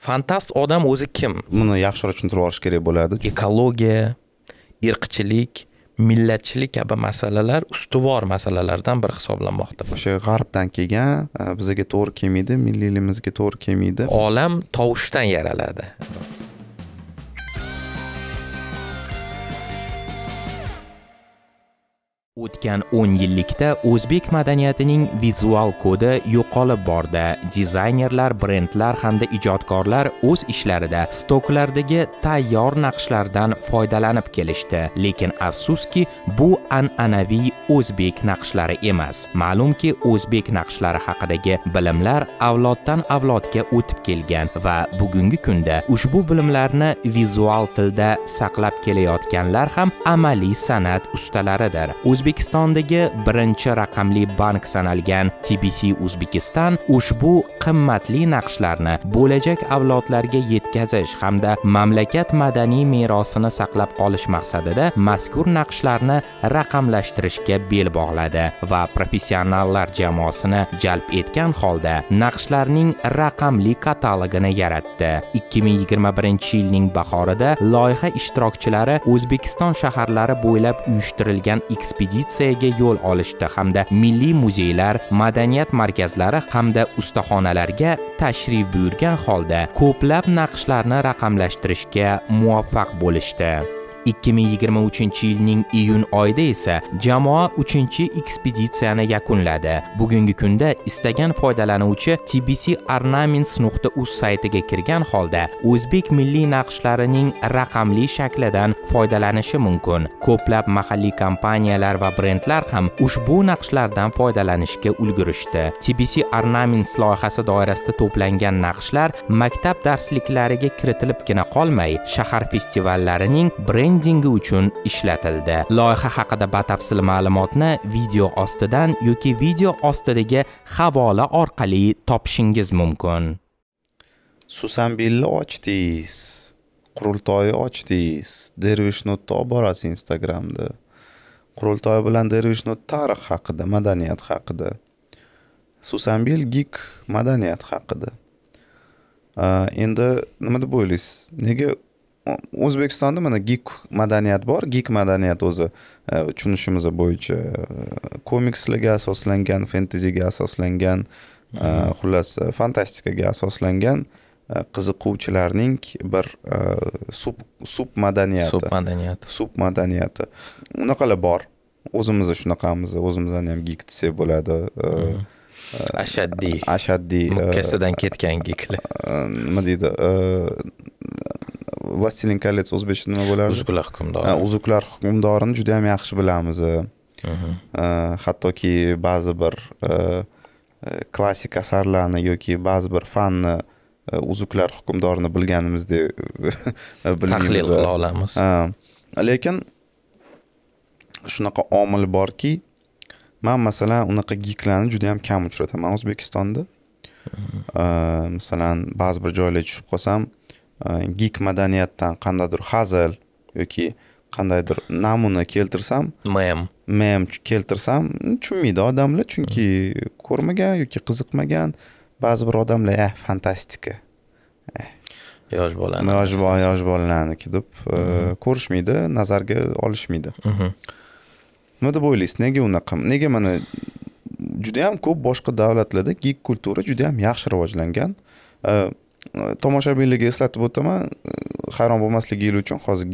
fantast odam o'zi kim buni yaxshiroq tushuntirib olish kerak bo'ladi ekologiya irqchilik millatchilik kabi masalalar ustuvor masalalardan biri hisoblanmoqda o'sha g'arbdan kelgan e, bizaga to'g'ri kelmaydi milliyligimizga to'g'ri kelmaydi olam tovushdan yaraladi o'tgan 10 yillikda o'zbek madaniyatining vizual kodi yo'qolib bordi dizaynerlar brendlar hamda ijodkorlar o'z ishlarida stoklardagi tayyor naqshlardan foydalanib kelishdi lekin afsuski bu an'anaviy o'zbek naqshlari emas ma'lumki o'zbek naqshlari haqidagi bilimlar avloddan avlodga o'tib kelgan va bugungi kunda ushbu bilimlarni vizual tilda saqlab kelayotganlar ham amaliy san'at ustalaridir o'zbek O'zbekistondagi birinchi raqamli bank sanalgan TBC Uzbekistan ushbu qimmatli naqshlarni bo'lajak avlodlarga yetkazish hamda mamlakat madaniy merosini saqlab qolish maqsadida mazkur naqshlarni raqamlashtirishga bel bog'ladi va professionallar jamoasini jalb etgan holda naqshlarning raqamli katalogini yaratdi 2021-yilning bahorida loyiha ishtirokchilari O'zbekiston shaharlari bo'ylab uyushtirilgan ekspeditsiya ekspeditsiyaga yo'l olishdi hamda milliy muzeylar madaniyat markazlari hamda ustaxonalarga tashrif buyurgan holda ko'plab naqshlarni raqamlashtirishga muvaffaq bo'lishdi 2023-yilning iyun oyida esa jamoa 3-ekspeditsiyani yakunladi. Bugungi kunda istagan foydalanuvchi tbcornaments.uz saytiga kirgan holda o'zbek milliy naqshlarining raqamli shaklidan foydalanishi mumkin. Ko'plab mahalliy kompaniyalar va brendlar ham ushbu naqshlardan foydalanishga ulgurishdi. TBC Ornaments loyihasi doirasida to'plangan naqshlar maktab darsliklariga kiritilibgina qolmay, shahar festivallarining brend brendingi uchun ishlatildi loyiha haqida batafsil ma'lumotni video ostidan yoki video ostidagi havola orqali topishingiz mumkin susanbelni ochdingiz qurultoyi ochdingiz dervish nutni olib borasiz instagramda qurultoy bilan dervish nut tarix haqida madaniyat haqida susanbel gik madaniyat haqida endi nima deb o'ylaysiz nega o'zbekistonda mana gik madaniyat bor gik madaniyat o'zi e, tushunishimiz bo'yicha e, komikslarga asoslangan fentaziga asoslangan e, hmm. xullas fantastikaga asoslangan qiziquvchilarning bir sub sub madaniyati sub madaniyati sub madaniyati unaqalar bor o'zimizda shunaqamiz o'zimizni ham gik desak bo'ladi hmm. ashaddiy ashaddiy mukkasidan ketgan giklar nima deydi властелин колец o'zbekcha nima bo'lardi uzuklar hukmdori uzuklar hukmdorini juda ham yaxshi bilamiz mhm. e, hattoki ba'zi bir e, e, klassik asarlarni yoki ba'zi bir fanni uzuklar hukmdorini bilganimizdek tahlil qila olamiz lekin shunaqa omil borki man masalan unaqa giklarni juda ham kam uchrataman o'zbekistonda mhm. masalan ba'zi bir joylarga tushib qolsam gik madaniyatdan qandaydir hazil yoki qandaydir namuna keltirsam mem mem keltirsam tushunmaydi odamlar chunki ko'rmagan yoki qiziqmagan ba'zi bir odamlar eh fantastika yosh bolani yosh bola yosh bolalarniki deb ko'rishmaydi nazarga olishmaydi nima deb o'ylaysiz nega unaqa nega mana judayam ko'p boshqa davlatlarda gig kultura judayam yaxshi rivojlangan tomoshabinlarga eslatib o'taman hayron bo'lmasligingiz uchun hozir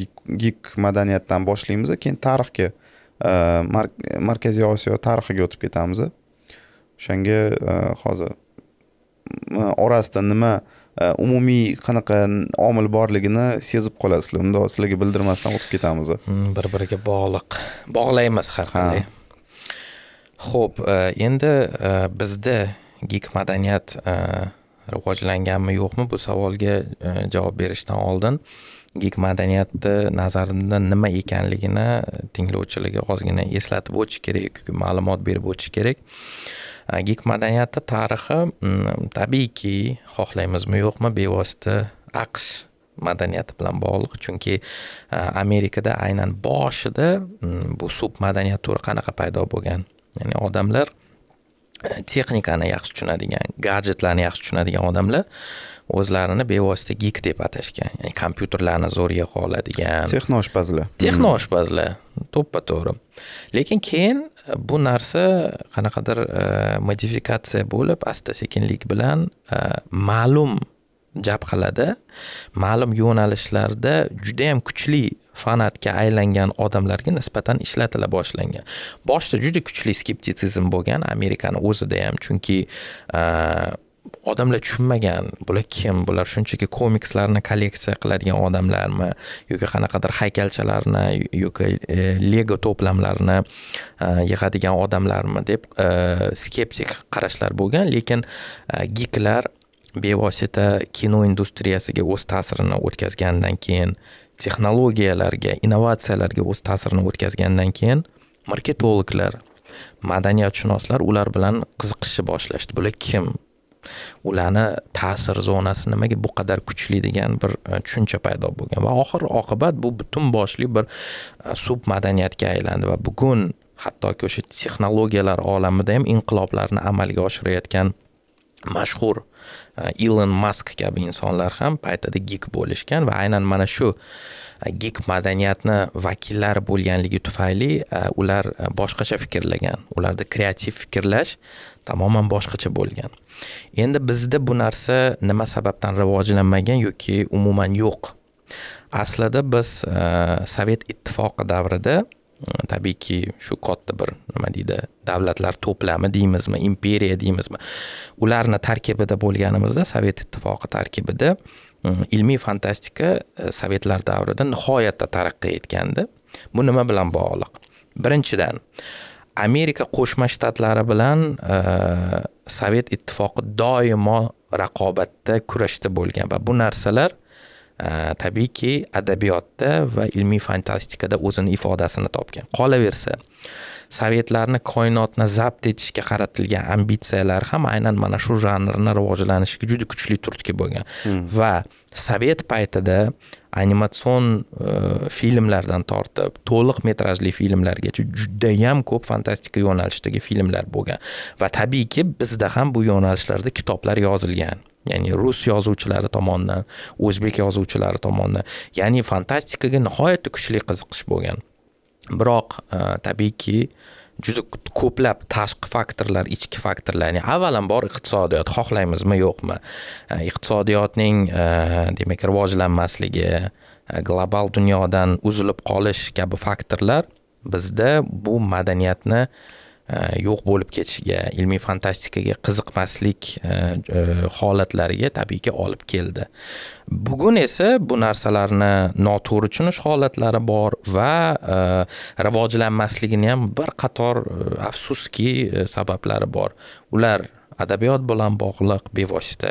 gik madaniyatdan boshlaymiz keyin tarixga e, markaziy osiyo tarixiga o'tib ketamiz o'shanga e, hozir orasida nima e, umumiy qanaqa omil borligini sezib qolasizlar unda sizlarga bildirmasdan o'tib ketamiz mm, bir biriga bog'liq bog'laymiz har qanday ho'p endi bizda gik madaniyat rivojlanganmi yo'qmi bu savolga e, javob berishdan oldin gig madaniyati nazarimda nima ekanligini tinglovchilarga ozgina eslatib o'tish kerak yoki ma'lumot berib o'tish kerak e, gig madaniyati tarixi mm, tabiiyki xohlaymizmi yo'qmi bevosita aqsh madaniyati bilan bog'liq chunki e, amerikada aynan boshida mm, bu sub madaniyat turi qanaqa paydo bo'lgan ya'ni odamlar texnikani yaxshi tushunadigan gadjetlarni yaxshi tushunadigan odamlar o'zlarini bevosita gik deb atashgan ya'ni kompyuterlarni zo'rga oladigan texnoshpazlar texnoshpazlar to'ppa to'g'ri lekin keyin e, bu narsa qanaqadir e, modifikatsiya bo'lib asta sekinlik bilan e, ma'lum jabhalarda ma'lum yo'nalishlarda juda yam kuchli fanatga aylangan odamlarga nisbatan ishlatila boshlangan boshida juda kuchli skeptitsizm bo'lgan amerikani o'zida ham chunki odamlar tushunmagan bular kim bular shunchaki komikslarni kolleksiya qiladigan odamlarmi yoki qanaqadir haykalchalarni yoki e, lego to'plamlarni yig'adigan odamlarmi deb e, skeptik qarashlar bo'lgan lekin giklar bevosita kino industriyasiga o'z ta'sirini o'tkazgandan keyin texnologiyalarga innovatsiyalarga o'z ta'sirini o'tkazgandan keyin marketologlar madaniyatshunoslar ular bilan qiziqishni boshlashdi bular kim ularni ta'sir zonasi nimaga bu qadar kuchli degan bir e, tushuncha paydo bo'lgan va oxir oqibat bu butun boshli bir e, sub madaniyatga aylandi va bugun hattoki o'sha texnologiyalar olamida ham inqiloblarni amalga oshirayotgan mashhur ilon э, mask kabi insonlar ham paytida gik bo'lishgan va aynan mana shu э, gik madaniyatni vakillari bo'lganligi tufayli э, ular boshqacha fikrlagan ularda kreativ fikrlash tamoman boshqacha bo'lgan endi bizda bu narsa nima sababdan rivojlanmagan yoki umuman yo'q aslida biz sovet ittifoqi davrida tabiiyki shu katta bir nima deydi davlatlar to'plami deymizmi imperiya deymizmi ularni tarkibida bo'lganimizda sovet ittifoqi tarkibida mm, ilmiy fantastika e, sovetlar davrida nihoyatda taraqqiy etgandi bu nima bilan bog'liq birinchidan amerika qo'shma shtatlari bilan e, sovet ittifoqi doimo raqobatda kurashda bo'lgan va bu narsalar Э, tabiiyki adabiyotda va ilmiy fantastikada o'zini ifodasini topgan qolaversa sovetlarni koinotni zabt etishga qaratilgan ambitsiyalari ham aynan mana shu janrni rivojlanishiga juda kuchli turtki bo'lgan hmm. va sovet paytida animatsion e, filmlardan tortib to'liq metrajli filmlargacha judayam ko'p fantastika yo'nalishidagi filmlar bo'lgan va tabiiyki bizda ham bu yo'nalishlarda kitoblar yozilgan ya'ni rus yozuvchilari tomonidan o'zbek yozuvchilari tomonidan ya'ni fantastikaga nihoyatda kuchli qiziqish bo'lgan biroq e, tabiiyki juda ko'plab tashqi faktorlar ichki faktorlar ya'ni avvalambor iqtisodiyot xohlaymizmi yo'qmi e, iqtisodiyotning e, demak rivojlanmasligi global dunyodan uzilib qolish kabi faktorlar bizda bu madaniyatni E, yo'q bo'lib ketishiga ilmiy fantastikaga qiziqmaslik e, e, holatlariga tabiiyki olib keldi bugun esa bu narsalarni noto'g'ri tushunish holatlari bor va rivojlanmasligini ham bir qator afsuski sabablari bor ular adabiyot bilan bog'liq bevosita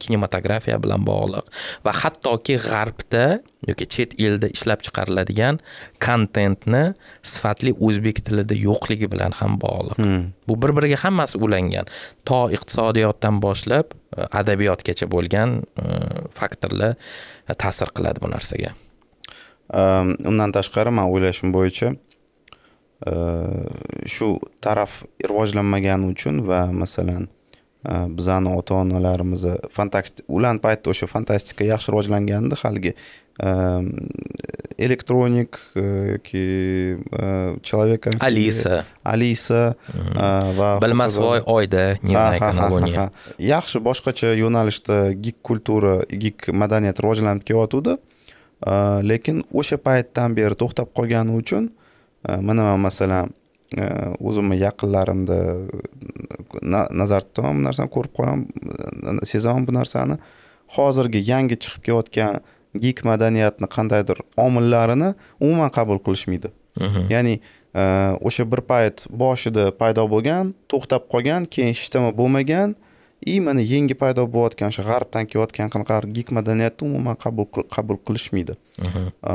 kinematografiya bilan bog'liq va hattoki g'arbda yoki chet elda ishlab chiqariladigan kontentni sifatli o'zbek tilida yo'qligi bilan ham bog'liq hmm. bu bir biriga hammasi ulangan to iqtisodiyotdan boshlab e, adabiyotgacha bo'lgan e, faktorlar e, ta'sir qiladi bu narsaga ehm, undan tashqari man o'ylashim bo'yicha shu taraf rivojlanmagani uchun va masalan bizani ota onalarimizni fantastik ularni paytida o'sha fantastika yaxshi rivojlangandi haligi elektronik э, yoki э, э, человека alisa alisa va voy oyda yaxshi boshqacha yo'nalishda gik kultura gik madaniyat rivojlanib kelyotgandi lekin o'sha paytdan beri to'xtab qolgani uchun mana masalan Э, o'zimni yaqinlarimni nazarda tutaman bu narsani ko'rib qolaman sezaman bu narsani hozirgi yangi chiqib kelayotgan gik madaniyatni qandaydir omillarini umuman qabul qilishmaydi mhm. ya'ni e, o'sha bir payt boshida paydo bo'lgan to'xtab qolgan keyin hechnima bo'lmagan и mana yangi paydo bo'layotgan o'sha g'arbdan kelayotgan qanaqadir gik madaniyatni umuman qabul qabul qilishmaydi mhm. e,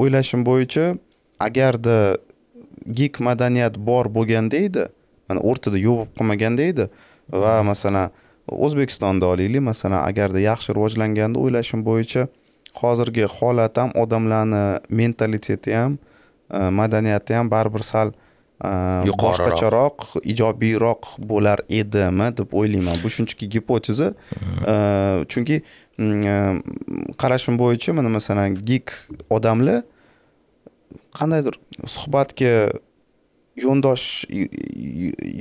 o'ylashim bo'yicha agarda gik madaniyat bor bo'lganda edi mana o'rtada yo'q bo'lib qolmaganda edi va masalan o'zbekistonda olaylik masalan agarda yaxshi rivojlanganda o'ylashim bo'yicha hozirgi holat ham odamlarni mentaliteti ham e, madaniyati ham baribir sal e, boshqacharoq ijobiyroq bo'lar edimi deb o'ylayman bu shunchaki gipoteza e, chunki mm, qarashim bo'yicha mana masalan gik odamlar qandaydir suhbatga yo'ndosh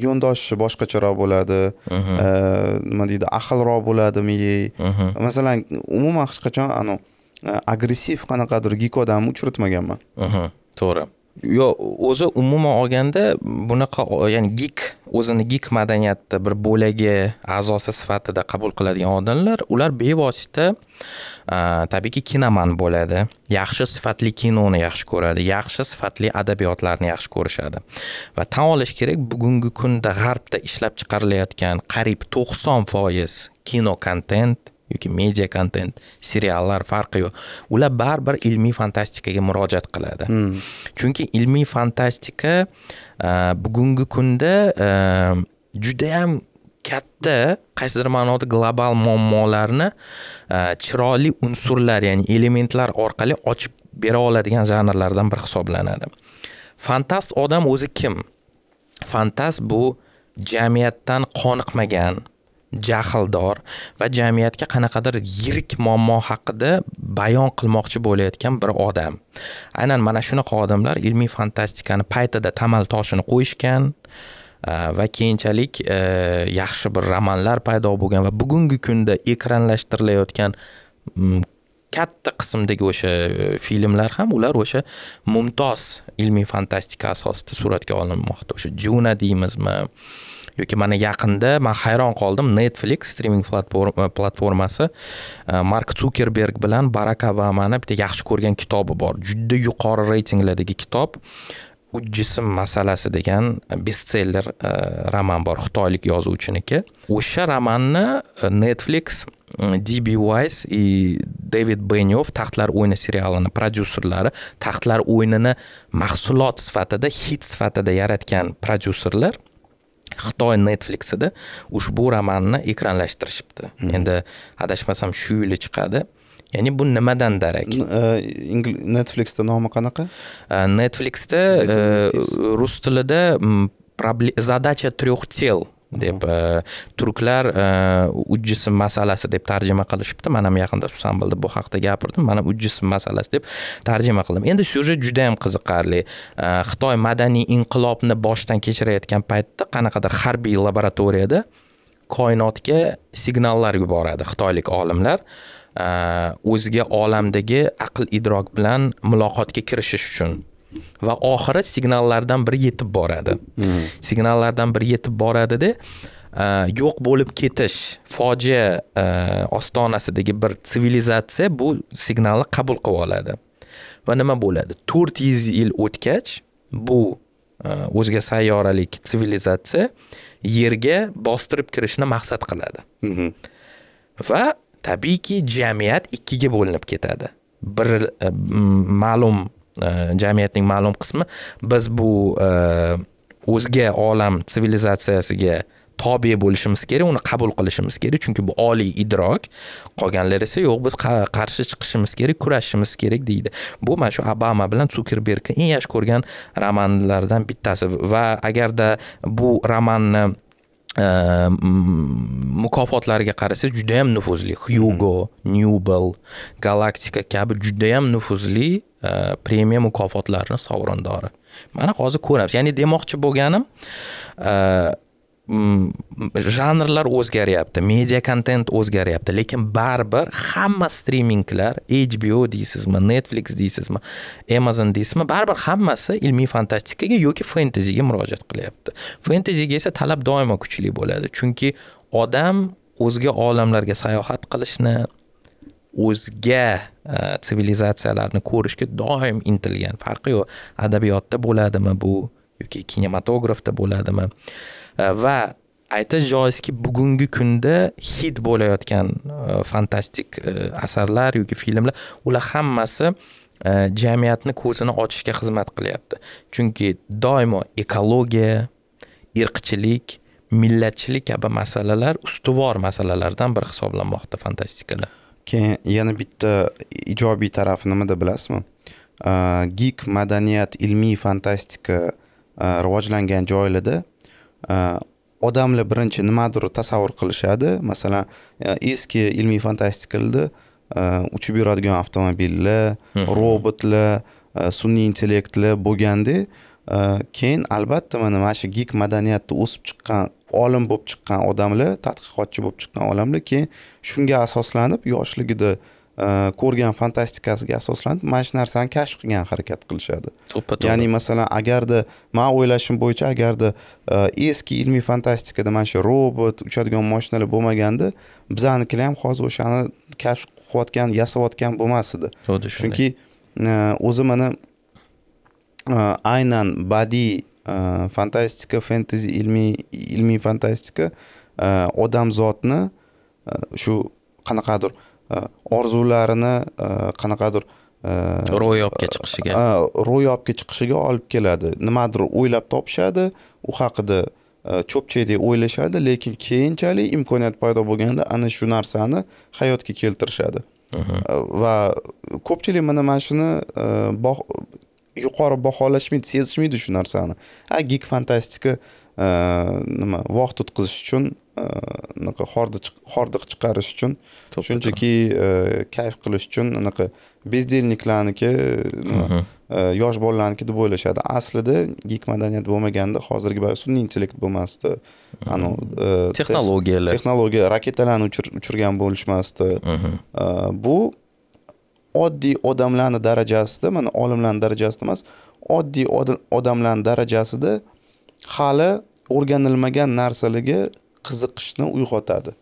yo'ndoshi boshqacharoq bo'ladi mm-hmm. nima deydi ahilroq bo'ladi miye mm-hmm. masalan umuman hech qachon anavi e, agressiv qanaqadir odamni uchratmaganman mm-hmm. to'g'ri yo o'zi umuman olganda bunaqa ya'ni gik o'zini gik madaniyatni bir bo'lagi a'zosi sifatida qabul qiladigan odamlar ular bevosita tabiiyki kinoman bo'ladi yaxshi sifatli kinoni yaxshi ko'radi yaxshi sifatli adabiyotlarni yaxshi ko'rishadi va tan olish kerak bugungi kunda g'arbda ishlab chiqarilayotgan qariyb to'qson foiz kino kontent yoki media kontent seriallar farqi yo'q ular baribir ilmiy fantastikaga murojaat qiladi hmm. chunki ilmiy fantastika e, bugungi kunda e, judayam katta qaysidir ma'noda global muammolarni e, chiroyli unsurlar ya'ni elementlar orqali ochib bera oladigan janrlardan biri hisoblanadi fantast odam o'zi kim fantast bu jamiyatdan qoniqmagan jahldor va jamiyatga qanaqadir yirik muammo haqida bayon qilmoqchi bo'layotgan bir odam aynan mana shunaqa odamlar ilmiy fantastikani paytida tamal toshini qo'yishgan e, va keyinchalik e, yaxshi bir romanlar paydo bo'lgan va bugungi kunda ekranlashtirilayotgan katta qismdagi o'sha e, filmlar ham ular o'sha mumtoz ilmiy fantastika asosida suratga olinmoqda o'sha juna deymizmi yoki mana yaqinda man hayron qoldim netflix streaming e, platformasi e, mark sukerberg bilan barak obamani bitta yaxshi ko'rgan kitobi bor juda yuqori reytinglardagi kitob u jism masalasi degan bestseller e, roman bor xitoylik yozuvchiniki o'sha romanni netflix db Уайс и david Бенёв taxtlar o'yini serialini prodyuserlari taxtlar o'yinini mahsulot sifatida hit sifatida yaratgan prodyuserlar xitoy netflixida ushbu romanni ekranlashtirishibdi mhm. endi adashmasam shu yili chiqadi ya'ni bu nimadan darak e, netflixda nomi qanaqa e, netflixda e, rus tilida задача трех тел deb e, turklar e, uch jism masalasi deb tarjima qilishibdi man ham yaqinda xususan bildi bu haqida gapirdim mana ham jism masalasi deb tarjima qildim endi syujet juda yam qiziqarli e, xitoy madaniy inqilobni boshdan kechirayotgan paytda qanaqadir harbiy laboratoriyada koinotga signallar yuboradi xitoylik olimlar o'ziga olamdagi aql idrok bilan muloqotga kirishish uchun va oxiri signallardan biri yetib boradi hmm. signallardan biri yetib boradida e, yo'q bo'lib ketish fojia e, ostonasidagi bir sivilizatsiya bu signalni qabul qilib oladi va nima bo'ladi to'rt yuz yil o'tgach bu e, o'zga sayyoralik sivilizatsiya yerga bostirib kirishni maqsad qiladi hmm. va tabiiyki jamiyat ikkiga bo'linib ketadi bir ma'lum Э, jamiyatning ma'lum qismi biz bu e, o'zga olam sivilizatsiyasiga tobe bo'lishimiz kerak uni qabul qilishimiz kerak chunki bu oliy idrok qolganlar esa yo'q biz qarshi chiqishimiz kerak kurashishimiz kerak deydi bu mana shu obama bilan sukerbergni eng yaxshi ko'rgan romanlardan bittasi va agarda bu romanni mukofotlariga qarasangiz juda yam nufuzli hyugo newbel galaktika kabi juda yam nufuzli premiya mukofotlarini sovrindori mana hozir ko'ramiz ya'ni demoqchi bo'lganim Mm, janrlar o'zgaryapti media kontent o'zgaryapti lekin baribir hamma striminglar hbo deysizmi netflix deysizmi amazon deysizmi baribir hammasi ilmiy fantastikaga yoki fenteziga murojaat qilyapti fenteziga esa talab doimo kuchli bo'ladi chunki odam o'zga olamlarga sayohat qilishni o'zga e, sivilizatsiyalarni ko'rishga doim intilgan farqi yo'q adabiyotda bo'ladimi bu yoki kinematografda bo'ladimi Э, va aytish joizki bugungi kunda hit bo'layotgan e, fantastik e, asarlar yoki filmlar ular hammasi e, jamiyatni ko'zini ochishga xizmat qilyapti chunki doimo ekologiya irqchilik millatchilik kabi masalalar ustuvor masalalardan biri hisoblanmoqda fantastikada keyin yana bitta ijobiy tarafi nima bilasizmi gik madaniyat ilmiy fantastika rivojlangan joylarda Э, odamlar birinchi nimadir tasavvur qilishadi masalan e, eski ilmiy fantastikalarda e, uchib yuradigan avtomobillar robotlar e, sun'iy intellektlar bo'lganda keyin albatta mana mana shu gik madaniyatda o'sib chiqqan olim bo'lib chiqqan odamlar tadqiqotchi bo'lib chiqqan odamlar keyin shunga asoslanib yoshligida Э, ko'rgan fantastikasiga asoslanib mana shu narsani kashf qilgan harakat qilishadi to'ppa to'g'ri ya'ni masalan agarda man o'ylashim bo'yicha agarda e, eski ilmiy fantastikada mana shu robot uchadigan moshinalar bo'lmaganda bizanikilar ham hozir o'shani kashf qilayotgan yasayotgan bo'lmas edi xuddi shunday chunki e, o'zi mana e, aynan badiy fantastika fentezi ilmiy ilmiy fantastika odamzodni shu qanaqadir uh, orzularini e, qanaqadir e, ro'yobga chiqishiga e, ro'yobga chiqishiga olib keladi nimadir o'ylab topishadi u haqida cho'pchakdek o'ylashadi lekin keyinchalik imkoniyat paydo bo'lganda ana shu narsani hayotga keltirishadi va ko'pchilik mana mana shuni yuqori baholashmaydi sezishmaydi shu narsani a gig fantastika nima vaqt o'tkazish uchun Э, anaqa hordiq chiqarish uchun shunchaki e, kayf qilish uchun anaqa bezdelniklarniki e, yosh bolalarniki deb o'ylashadi aslida gik madaniyat bo'lmaganda hozirgi boya sun'iy intellekt bo'lmasdi anavi e, texnologiyalar texnologiya raketalarni uchirgan bo'lishmasdi bu oddiy odamlarni darajasida mana olimlarni darajasida emas oddiy odamlarni darajasida hali o'rganilmagan narsalarga qiziqishni uyg'otadi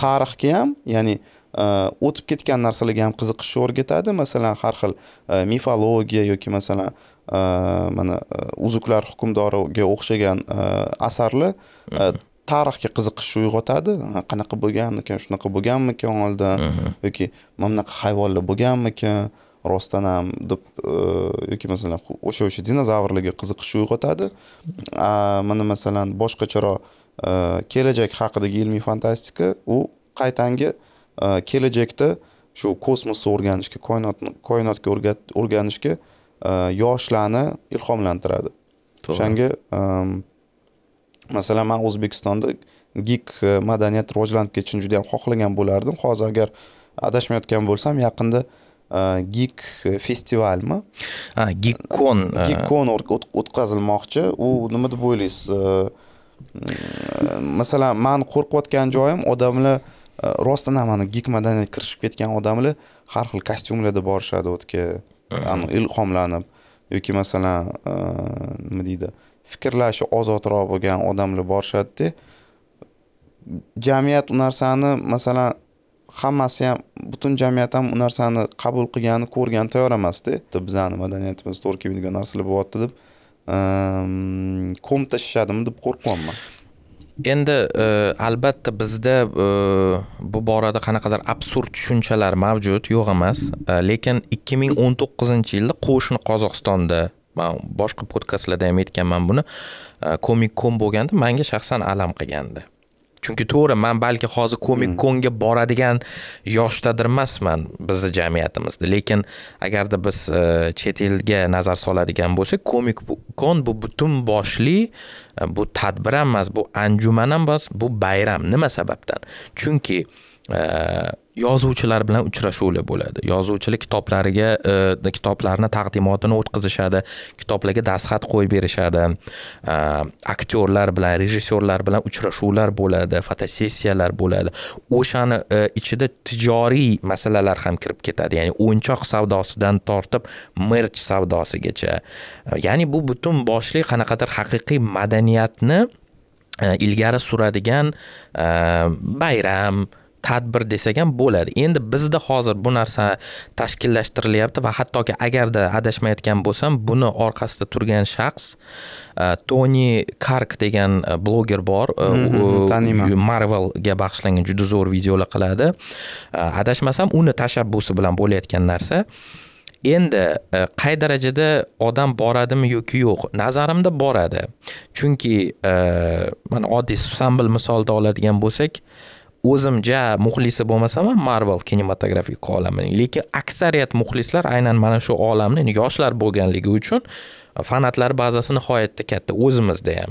tarixga ham ya'ni e, o'tib ketgan narsalarga ham qiziqishni o'rgatadi masalan har xil e, mifologiya yoki masalan e, mana uzuklar hukmdoriga o'xshagan asarlar tarixga qiziqishni uyg'otadi qanaqa bo'lganmikan shunaqa bo'lganmikan oldin yoki mana bunaqa hayvonlar bo'lganmikan rostdan ham deb yoki masalan o'sha o'sha dinozavrlarga qiziqishni uyg'otadi mana masalan boshqacharoq Э, kelajak haqidagi ilmiy fantastika u qaytangi э, kelajakda shu kosmosni o'rganishga koinotni koinotga o'rganishga э, yoshlarni ilhomlantiradi o'shanga ehm, masalan man o'zbekistonda gig e, madaniyat rivojlanib ketishini juda yam xohlagan bo'lardim hozir agar adashmayotgan bo'lsam yaqinda e, gig e, festivalmi gikkon gikkon o'tkazilmoqchi u nima deb o'ylaysiz masalan man qo'rqayotgan joyim odamlar э, rostdan ham mana gik madaniyatga kirishib ketgan odamlar har xil kostyumlarda borishadi o'tga hm. ilhomlanib yoki masalan э, nima deydi fikrlashi ozodroq bo'lgan odamlar borishadida jamiyat u narsani masalan hammasi ham butun jamiyat ham u narsani qabul qilgani ko'rgani tayyor emasda bizani madaniyatimiz to'g'ri kelmaydigan narsalar bo'lyapti deb ko'm ehm, tashlashadimi deb qo'rqyapman endi e, albatta bizda e, bu borada qanaqadir absurd tushunchalar mavjud yo'q emas e, lekin 2019 yilda qo'shni qozog'istonda man boshqa podkastlarda ham aytganman buni komik kom bo'lganda manga shaxsan alam qilgandi chunki to'g'ri man balki hozir komik mm. konga boradigan yoshdadir emasman bizni jamiyatimizda lekin agarda biz e, chet elga nazar soladigan bo'lsak komik kon bu butun boshli e, bu tadbir ham emas bu anjuman ham emas bu bayram nima sababdan chunki yozuvchilar bilan uchrashuvlar bo'ladi yozuvchilar kitoblariga e, kitoblarni taqdimotini o'tkazishadi kitoblarga dastxat qo'yib berishadi aktyorlar bilan rejissyorlar bilan uchrashuvlar bo'ladi fotosessiyalar bo'ladi o'shani e, ichida tijoriy masalalar ham kirib ketadi ya'ni o'yinchoq savdosidan tortib merch savdosigacha ya'ni bu butun boshli qanaqadir haqiqiy madaniyatni e, ilgari suradigan bayram tadbir desak ham bo'ladi endi bizda hozir bu narsa tashkillashtirilyapti va hattoki agarda adashmayotgan bo'lsam buni orqasida turgan shaxs e, toni kark degan e, bloger bor e, mm-hmm, taniyman marvelga bag'ishlangan juda zo'r videolar qiladi adashmasam uni tashabbusi bilan bo'layotgan narsa endi qay darajada odam boradimi yoki yo'q nazarimda boradi chunki mana oddiy sambil misolida oladigan bo'lsak o'zim ja muxlisi bo'lmasam ham marvel kinematografik olamining lekin aksariyat muxlislar aynan mana shu olamni yoshlar bo'lganligi uchun e, fanatlar bazasi nihoyatda katta o'zimizda ham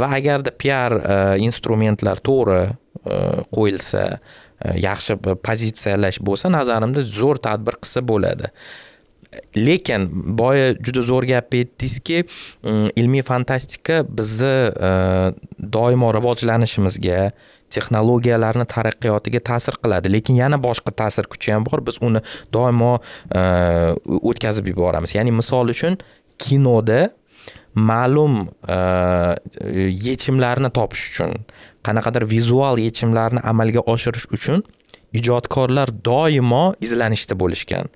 va agarda piar e, instrumentlar to'g'ri e, qo'yilsa yaxshi pozitsiyalash bo'lsa nazarimda zo'r tadbir qilsa bo'ladi lekin boya juda zo'r gap aytdingizki mm, ilmiy fantastika bizni doimo rivojlanishimizga texnologiyalarni taraqqiyotiga ta'sir qiladi lekin yana boshqa ta'sir kuchi ham bor biz uni doimo e, o'tkazib yuboramiz ya'ni misol uchun kinoda ma'lum e, yechimlarni topish uchun qanaqadir vizual yechimlarni amalga oshirish uchun ijodkorlar doimo izlanishda bo'lishgan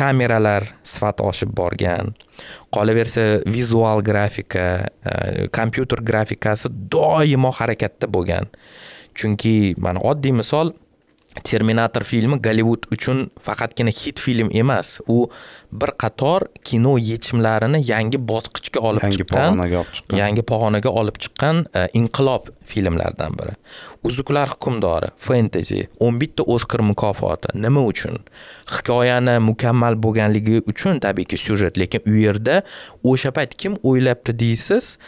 kameralar sifati oshib borgan qolaversa vizual grafika e, kompyuter grafikasi doimo harakatda bo'lgan چونکی من عادی مثال terminator filmi gollivud uchun faqatgina hit film emas u bir qator kino yechimlarini yangi bosqichga olib yangi chiqqan pog'onaga olib chiqqan yangi pog'onaga olib chiqqan e, inqilob filmlardan biri uzuklar hukmdori fentezi o'n bitta oskar mukofoti nima uchun hikoyani mukammal bo'lganligi uchun tabiiyki syujet lekin u yerda o'sha payt kim o'ylabdi deysiz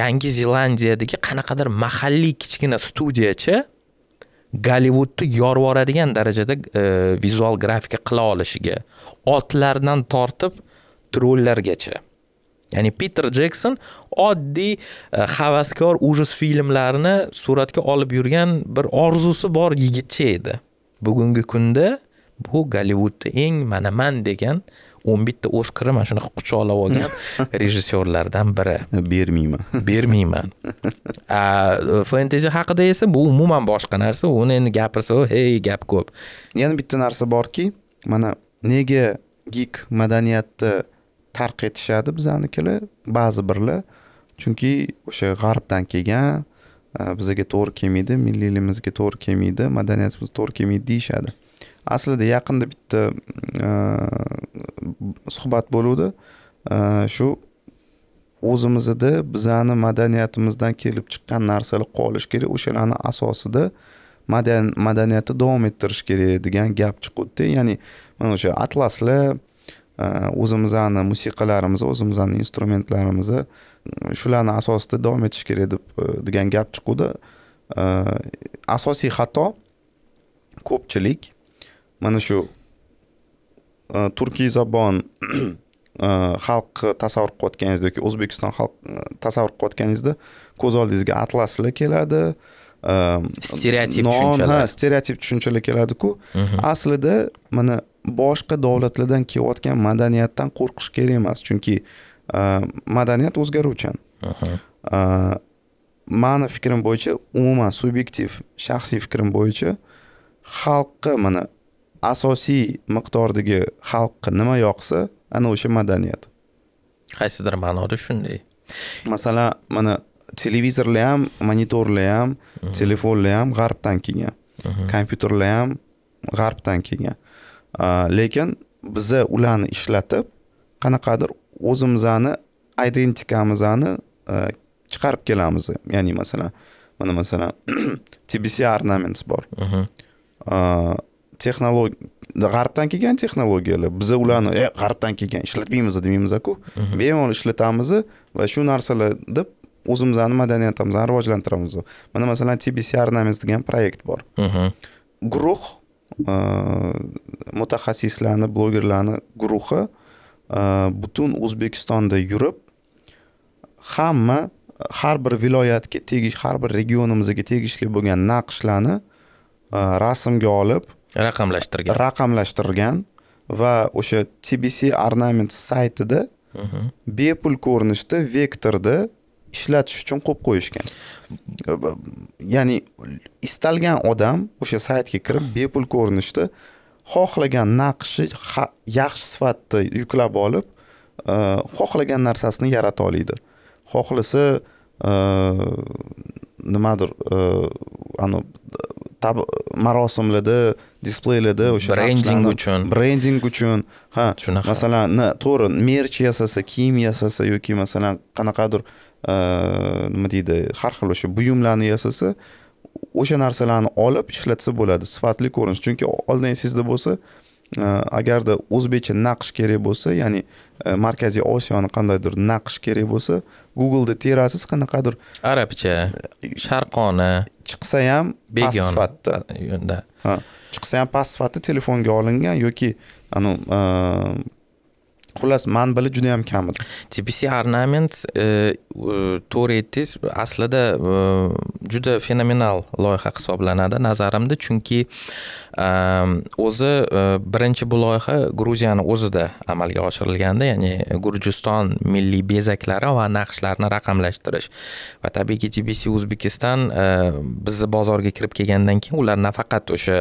yangi zelandiyadagi qanaqadir mahalliy kichkina studiyachi gollivudni yorvoradigan darajada e, vizual grafika qila olishiga otlardan tortib trollargacha ya'ni piter jekson oddiy e, havaskor ужас filmlarini suratga olib yurgan bir orzusi bor yigitcha edi bugungi kunda bu gollivudni eng manaman degan o'n bitta oskarni mana shunaqa quchoqlab olgan rejissyorlardan biri bermayman bermayman fentezi haqida esa bu umuman boshqa narsa uni endi gapirsa oh, hey gap ko'p yana bitta narsa borki mana nega gik madaniyatni tark etishadi bizanikilar ba'zi birlar chunki o'sha g'arbdan kelgan bizaga to'g'ri kelmaydi milliyligimizga to'g'ri kelmaydi madaniyatimiz to'g'ri kelmaydi deyishadi aslida yaqinda bitta e, suhbat bo'luvdi e, shu o'zimizni bizani madaniyatimizdan kelib chiqqan narsalar qolish kerak o'shalarni asosida madaniyatni davom ettirish kerak degan gap chiquvdida ya'ni mana o'sha atlaslar e, o'zimizni musiqalarimiz o'zimizni instrumentlarimiz shularni asosida davom etish kerak deb degan gap chiquvdi asosiy xato ko'pchilik mana shu e, turkiy zabon e, xalqni tasavvur qilayotganingizda yoki o'zbekiston xalq e, tasavvur qilayotganingizda ko'z oldingizga atlaslar keladi stereotip tushunchalar ha stereotip tushunchalar keladiku mhm. aslida mana boshqa davlatlardan kelayotgan madaniyatdan qo'rqish kerak emas chunki madaniyat o'zgaruvchan mhm. mani fikrim bo'yicha umuman subyektiv shaxsiy fikrim bo'yicha xalqqa mana asosiy miqdordagi xalqqa nima yoqsa ana o'sha madaniyat qaysidir ma'noda shunday masalan mana televizorlar ham monitorlar ham mhm. telefonlar ham g'arbdan kelgan mhm. kompyuterlar ham g'arbdan kelgan lekin biza ularni ishlatib qanaqadir o'zimizni identikamizni e, chiqarib kelamiz ya'ni masalan mana masalan tbc ornaments bor mhm. texnologiya g'arbdan kelgan texnologiyalar biza ularni e g'arbdan kelgan ishlatmaymiz demaymiz-ku. bemalol ishlatamiz va shu narsalar deb o'zimizni madaniyatimizni rivojlantiramiz mana masalan tbcr degan proyekt bor guruh mutaxassislarni blogerlarni guruhi butun o'zbekistonda yurib hamma har bir viloyatga tegish har bir regionimizga tegishli bo'lgan naqshlarni rasmga olib raqamlashtirgan raqamlashtirgan va o'sha tbc ornament saytida mhm. bepul ko'rinishda vektorni ishlatish uchun qo'yib qo'yishgan ya'ni istalgan odam o'sha saytga kirib bepul ko'rinishda xohlagan naqshni yaxshi sifatda yuklab olib e, xohlagan narsasini yarata oladi xohlasa e, nimadir e, anavi marosimlarda displeylarda o'sha brending uchun brending uchun ha shunaqa masalan to'g'ri merch yasasa kiyim yasasa yoki masalan qanaqadir nima deydi har xil o'sha buyumlarni yasasa o'sha narsalarni olib ishlatsa bo'ladi sifatli ko'rinish chunki oldin esingizda bo'lsa agarda o'zbekcha naqsh kerak bo'lsa ya'ni markaziy osiyoni qandaydir naqsh kerak bo'lsa googleda terasiz qanaqadir arabcha sharqona chiqsa ham begona sifatda chiqsa ham past sifatli telefonga olingan yoki anu xullas manbali juda yam kam edi tpc ornament e, e, to'g'ri aytdingiz aslida e, juda fenomenal loyiha hisoblanadi nazarimda chunki o'zi birinchi bu loyiha gruziyani o'zida amalga oshirilganda ya'ni gurjiston milliy bezaklari va naqshlarni raqamlashtirish va tabiiyki tbc o'zbekiston bizni bozorga kirib kelgandan keyin ular nafaqat o'sha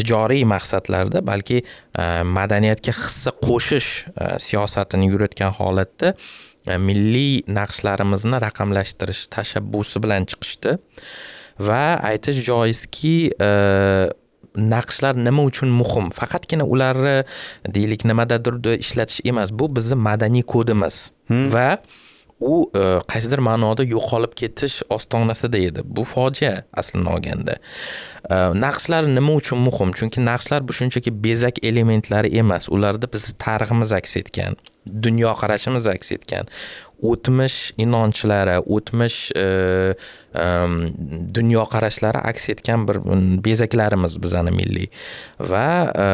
tijoriy maqsadlarda balki Э, madaniyatga hissa qo'shish e, siyosatini yuritgan holatda e, milliy naqshlarimizni raqamlashtirish tashabbusi bilan chiqishdi va aytish joizki e, naqshlar nima uchun muhim faqatgina ularni deylik nimadadir ishlatish emas bu bizni madaniy kodimiz hmm. va u e, qaysidir ma'noda yo'qolib ketish ostonasida edi bu fojia aslini olganda e, naqshlar nima uchun muhim chunki naqshlar bu shunchaki bezak elementlari emas ularda bizni tariximiz aks etgan dunyoqarashimiz aks etgan o'tmish inonchlari o'tmish e, e, dunyoqarashlari aks etgan bir bezaklarimiz bizani milliy va e,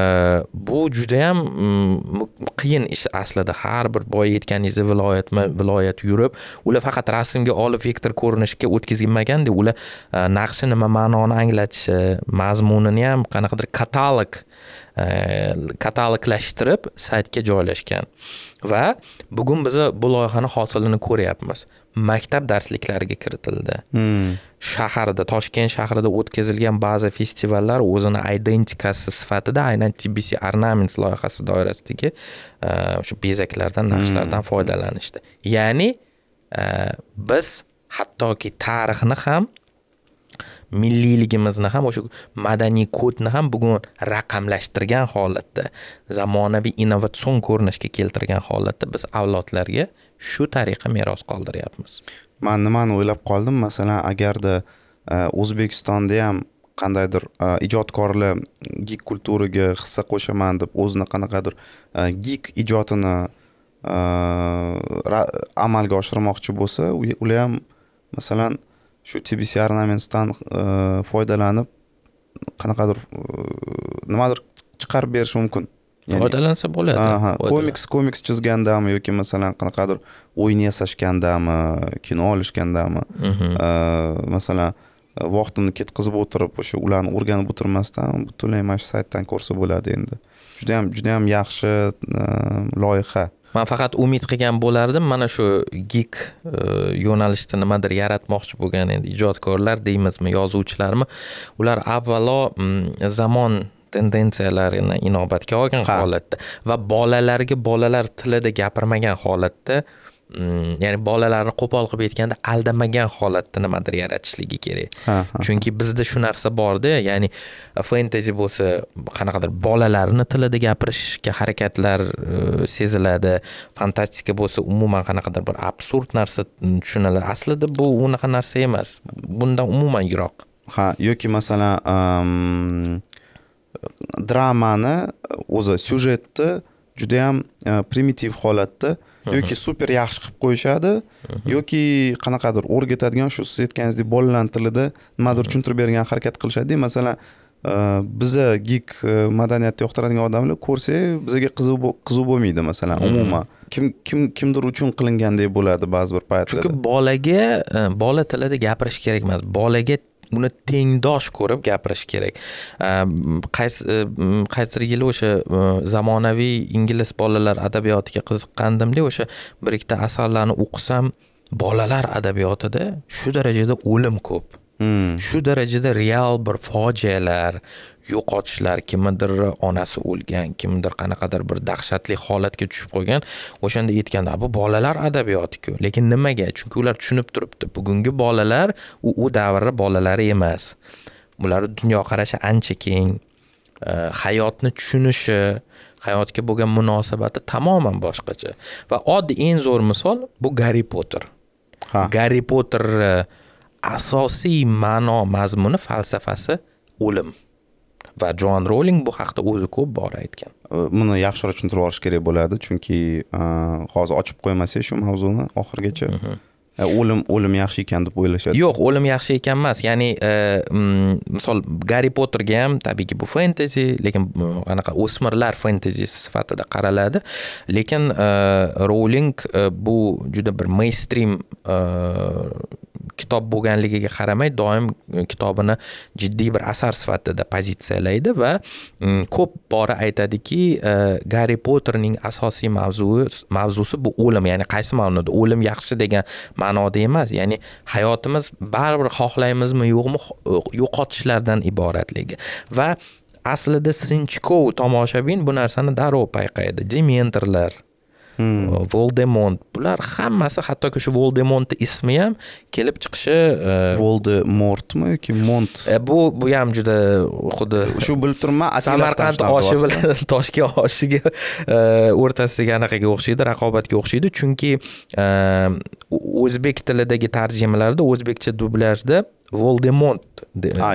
bu judayam qiyin ish aslida har bir boya aytganingizdek viloyatma viloyat yurib ular faqat rasmga olib vektor ko'rinishga o'tkazilmaganda ular e, naqshi nima ma'noni anglatishi mazmunini ham qanaqadir katalog kataloglashtirib э, saytga joylashgan va bugun biz bu loyihani hosilini ko'ryapmiz maktab darsliklariga kiritildi hmm. shaharda toshkent shahrida o'tkazilgan ba'zi festivallar o'zini identikasi sifatida aynan tbc ornaments loyihasi doirasidagi o'sha e, bezaklardan naqshlardan hmm. foydalanishdi ya'ni e, biz hattoki tarixni ham milliyligimizni ham o'sha madaniy kodni ham bugun raqamlashtirgan holatda zamonaviy innovatsion ko'rinishga keltirgan holatda biz avlodlarga shu tariqa meros qoldiryapmiz man nimani o'ylab qoldim masalan agarda e, o'zbekistonda ham qandaydir e, ijodkorlar gik kulturaga hissa qo'shaman deb o'zini qanaqadir e, gig ijodini amalga oshirmoqchi bo'lsa ular ham masalan shu tbc ornamentsdan e, foydalanib qanaqadir e, nimadir chiqarib berish mumkin foydalansa bo'ladi aha komiks komiks chizgandami yoki masalan qanaqadir o'yin yasashgandami kino olishgandami mhm. e, masalan vaqtimni ketkazib o'tirib o'sha ularni o'rganib o'tirmasdan butunlay mana shu saytdan ko'rsa bo'ladi endi juda judayam juda yaxshi loyiha man faqat umid qilgan bo'lardim mana shu gig e, yo'nalishda nimadir yaratmoqchi bo'lgan endi ijodkorlar deymizmi yozuvchilarmi ular avvalo mm, zamon tendensiyalarini inobatga olgan holatda va bolalarga bolalar tilida gapirmagan holatda ya'ni bolalarni qo'pol qilib aytganda aldamagan holatda nimadir yaratishligi kerak chunki bizda shu narsa borda ya'ni e, fentezi bo'lsa qanaqadir bolalarni tilida gapirishga harakatlar e, seziladi fantastika bo'lsa umuman qanaqadir bir absurd narsa tushuniladi aslida bu unaqa narsa emas bundan umuman yiroq ha yoki masalan dramani o'zi syujetni judayam e, primitiv holatda yoki super yaxshi qilib qo'yishadi yoki qanaqadir o'rgatadigan shu siz aytganingizdek bolalarni tilida nimadir tushuntirib bergan harakat qilishadida masalan e, biza gig e, madaniyatni yoqtiradigan odamlar ko'rsak bizaga qiziq qiziq bo'lmaydi masalan umuman kim kim kimdir uchun qilingandek bo'ladi ba'zi bir paytlarda chunki bolaga e, bola tilida gapirish kerak emas bolaga uni tengdosh ko'rib gapirish kerak э, qaysi э, qaysidir yili o'sha э, zamonaviy ingliz bolalar adabiyotiga qiziqqandimda o'sha bir ikkita asarlarni o'qisam bolalar adabiyotida shu darajada o'lim ko'p Hmm. shu darajada real bir fojialar yo'qotishlar kimnidir onasi o'lgan kimnidir qanaqadir bir dahshatli holatga tushib qolgan o'shanda aytganda bu bolalar adabiyotiku lekin nimaga chunki ular tushunib turibdi bugungi bolalar u u davrni bolalari emas ularni dunyoqarashi ancha keng hayotni tushunishi hayotga bo'lgan munosabati tamoman boshqacha va oddiy eng zo'r misol bu garri potter ha. garri potterni e, asosiy ma'no mazmuni falsafasi o'lim va jon roling bu haqida o'zi ko'p bora aytgan buni yaxshiroq tushuntirib yuborish kerak bo'ladi chunki hozir ochib qo'ymasak shu mavzuni oxirigacha mhm. e, o'lim o'lim yaxshi ekan deb o'ylashadi yo'q o'lim yaxshi ekan emas ya'ni e, misol garri potterga ham tabiiyki bu fentezi lekin anaqa o'smirlar fentezisi sifatida qaraladi lekin e, rouling bu juda bir meystrim kitob bo'lganligiga qaramay doim e, kitobini jiddiy bir asar sifatida pozitsiyalaydi va mm, ko'p bora aytadiki e, garri potterning asosiy mavzui mavzusi bu o'lim ya'ni qaysi ma'noda o'lim yaxshi degan ma'noda emas ya'ni hayotimiz baribir xohlaymizmi yo'qmi e, yo'qotishlardan iboratligi va aslida sinchkov tomoshabin bu narsani darrov payqaydi dementorlar Hmm. Uh, voldemont bular hammasi hattoki shu voldemont ismi ham kelib chiqishi uh, voldemortmi yoki mont e, bu bu ham juda xuddi shu bilib turibman samarqand oshi bilan toshkent oshiga uh, o'rtasidagi anaqaga o'xshaydi raqobatga o'xshaydi chunki o'zbek tilidagi tarjimalarda o'zbekcha dublyajda voldemont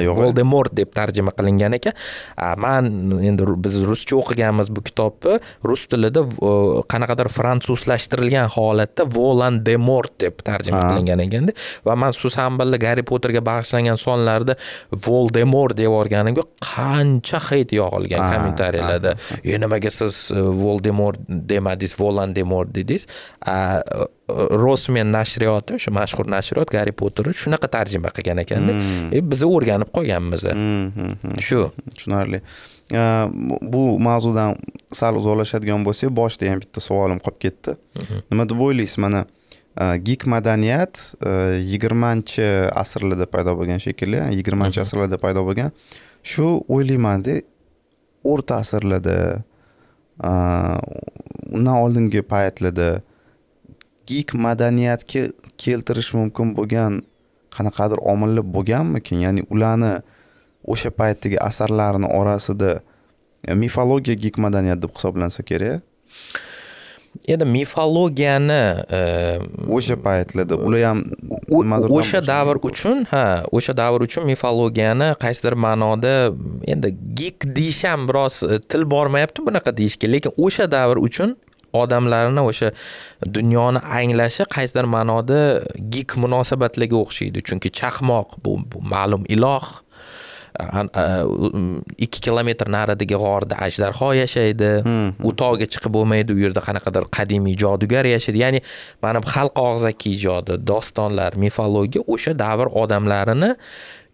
yo'q voldemort deb tarjima qilingan ekan man endi biz ruscha o'qiganmiz bu kitobni rus tilida qanaqadir fransuzlashtirilgan holatda volan demort deb tarjima qilingan ekanda va man susan billa garri potterga bag'ishlangan sonlarda voldemort deb yuborganimga qancha heyt yog'ilgan kommentariyalarda e nimaga siz e, voldemort demadingiz volan demort dedingiz rosmen nashriyoti o'sha mashhur nashriyot garri potterni shunaqa tarjima qilgan ekanda hmm. e, biz o'rganib qolganmiz hmm, hmm, shu tushunarli e, bu mavzudan sal uzoqlashadigan bo'lsak boshida ham bitta savolim qolib ketdi mhm. nima deb o'ylaysiz mana e, gik madaniyat yigirmanchi asrlarda paydo bo'lgan shekilli yigirmanchi mhm. asrlarda paydo bo'lgan shu o'ylaymanda o'rta asrlarda undan oldingi paytlarda gik madaniyatga keltirish mumkin bo'lgan qanaqadir omillar bo'lganmikin ya'ni ularni o'sha paytdagi asarlarini orasida e, mifologiya gik madaniyat deb hisoblansa kerak endi mifologiyani e, o'sha paytlarda ular ham o'sha davr uchun ha o'sha davr uchun mifologiyani qaysidir ma'noda endi deyish ham biroz e, til bormayapti bunaqa deyishga lekin o'sha davr uchun odamlarni o'sha dunyoni anglashi qaysidir ma'noda gik munosabatlarga o'xshaydi chunki chaqmoq bu, bu ma'lum iloh ikki kilometr naridagi g'orda ajdarho yashaydi mm-hmm. u tog'ga chiqib bo'lmaydi u yerda qanaqadir qadimiy jodugar yashaydi ya'ni mana bu xalq og'zaki ijodi dostonlar mifologiya o'sha davr odamlarini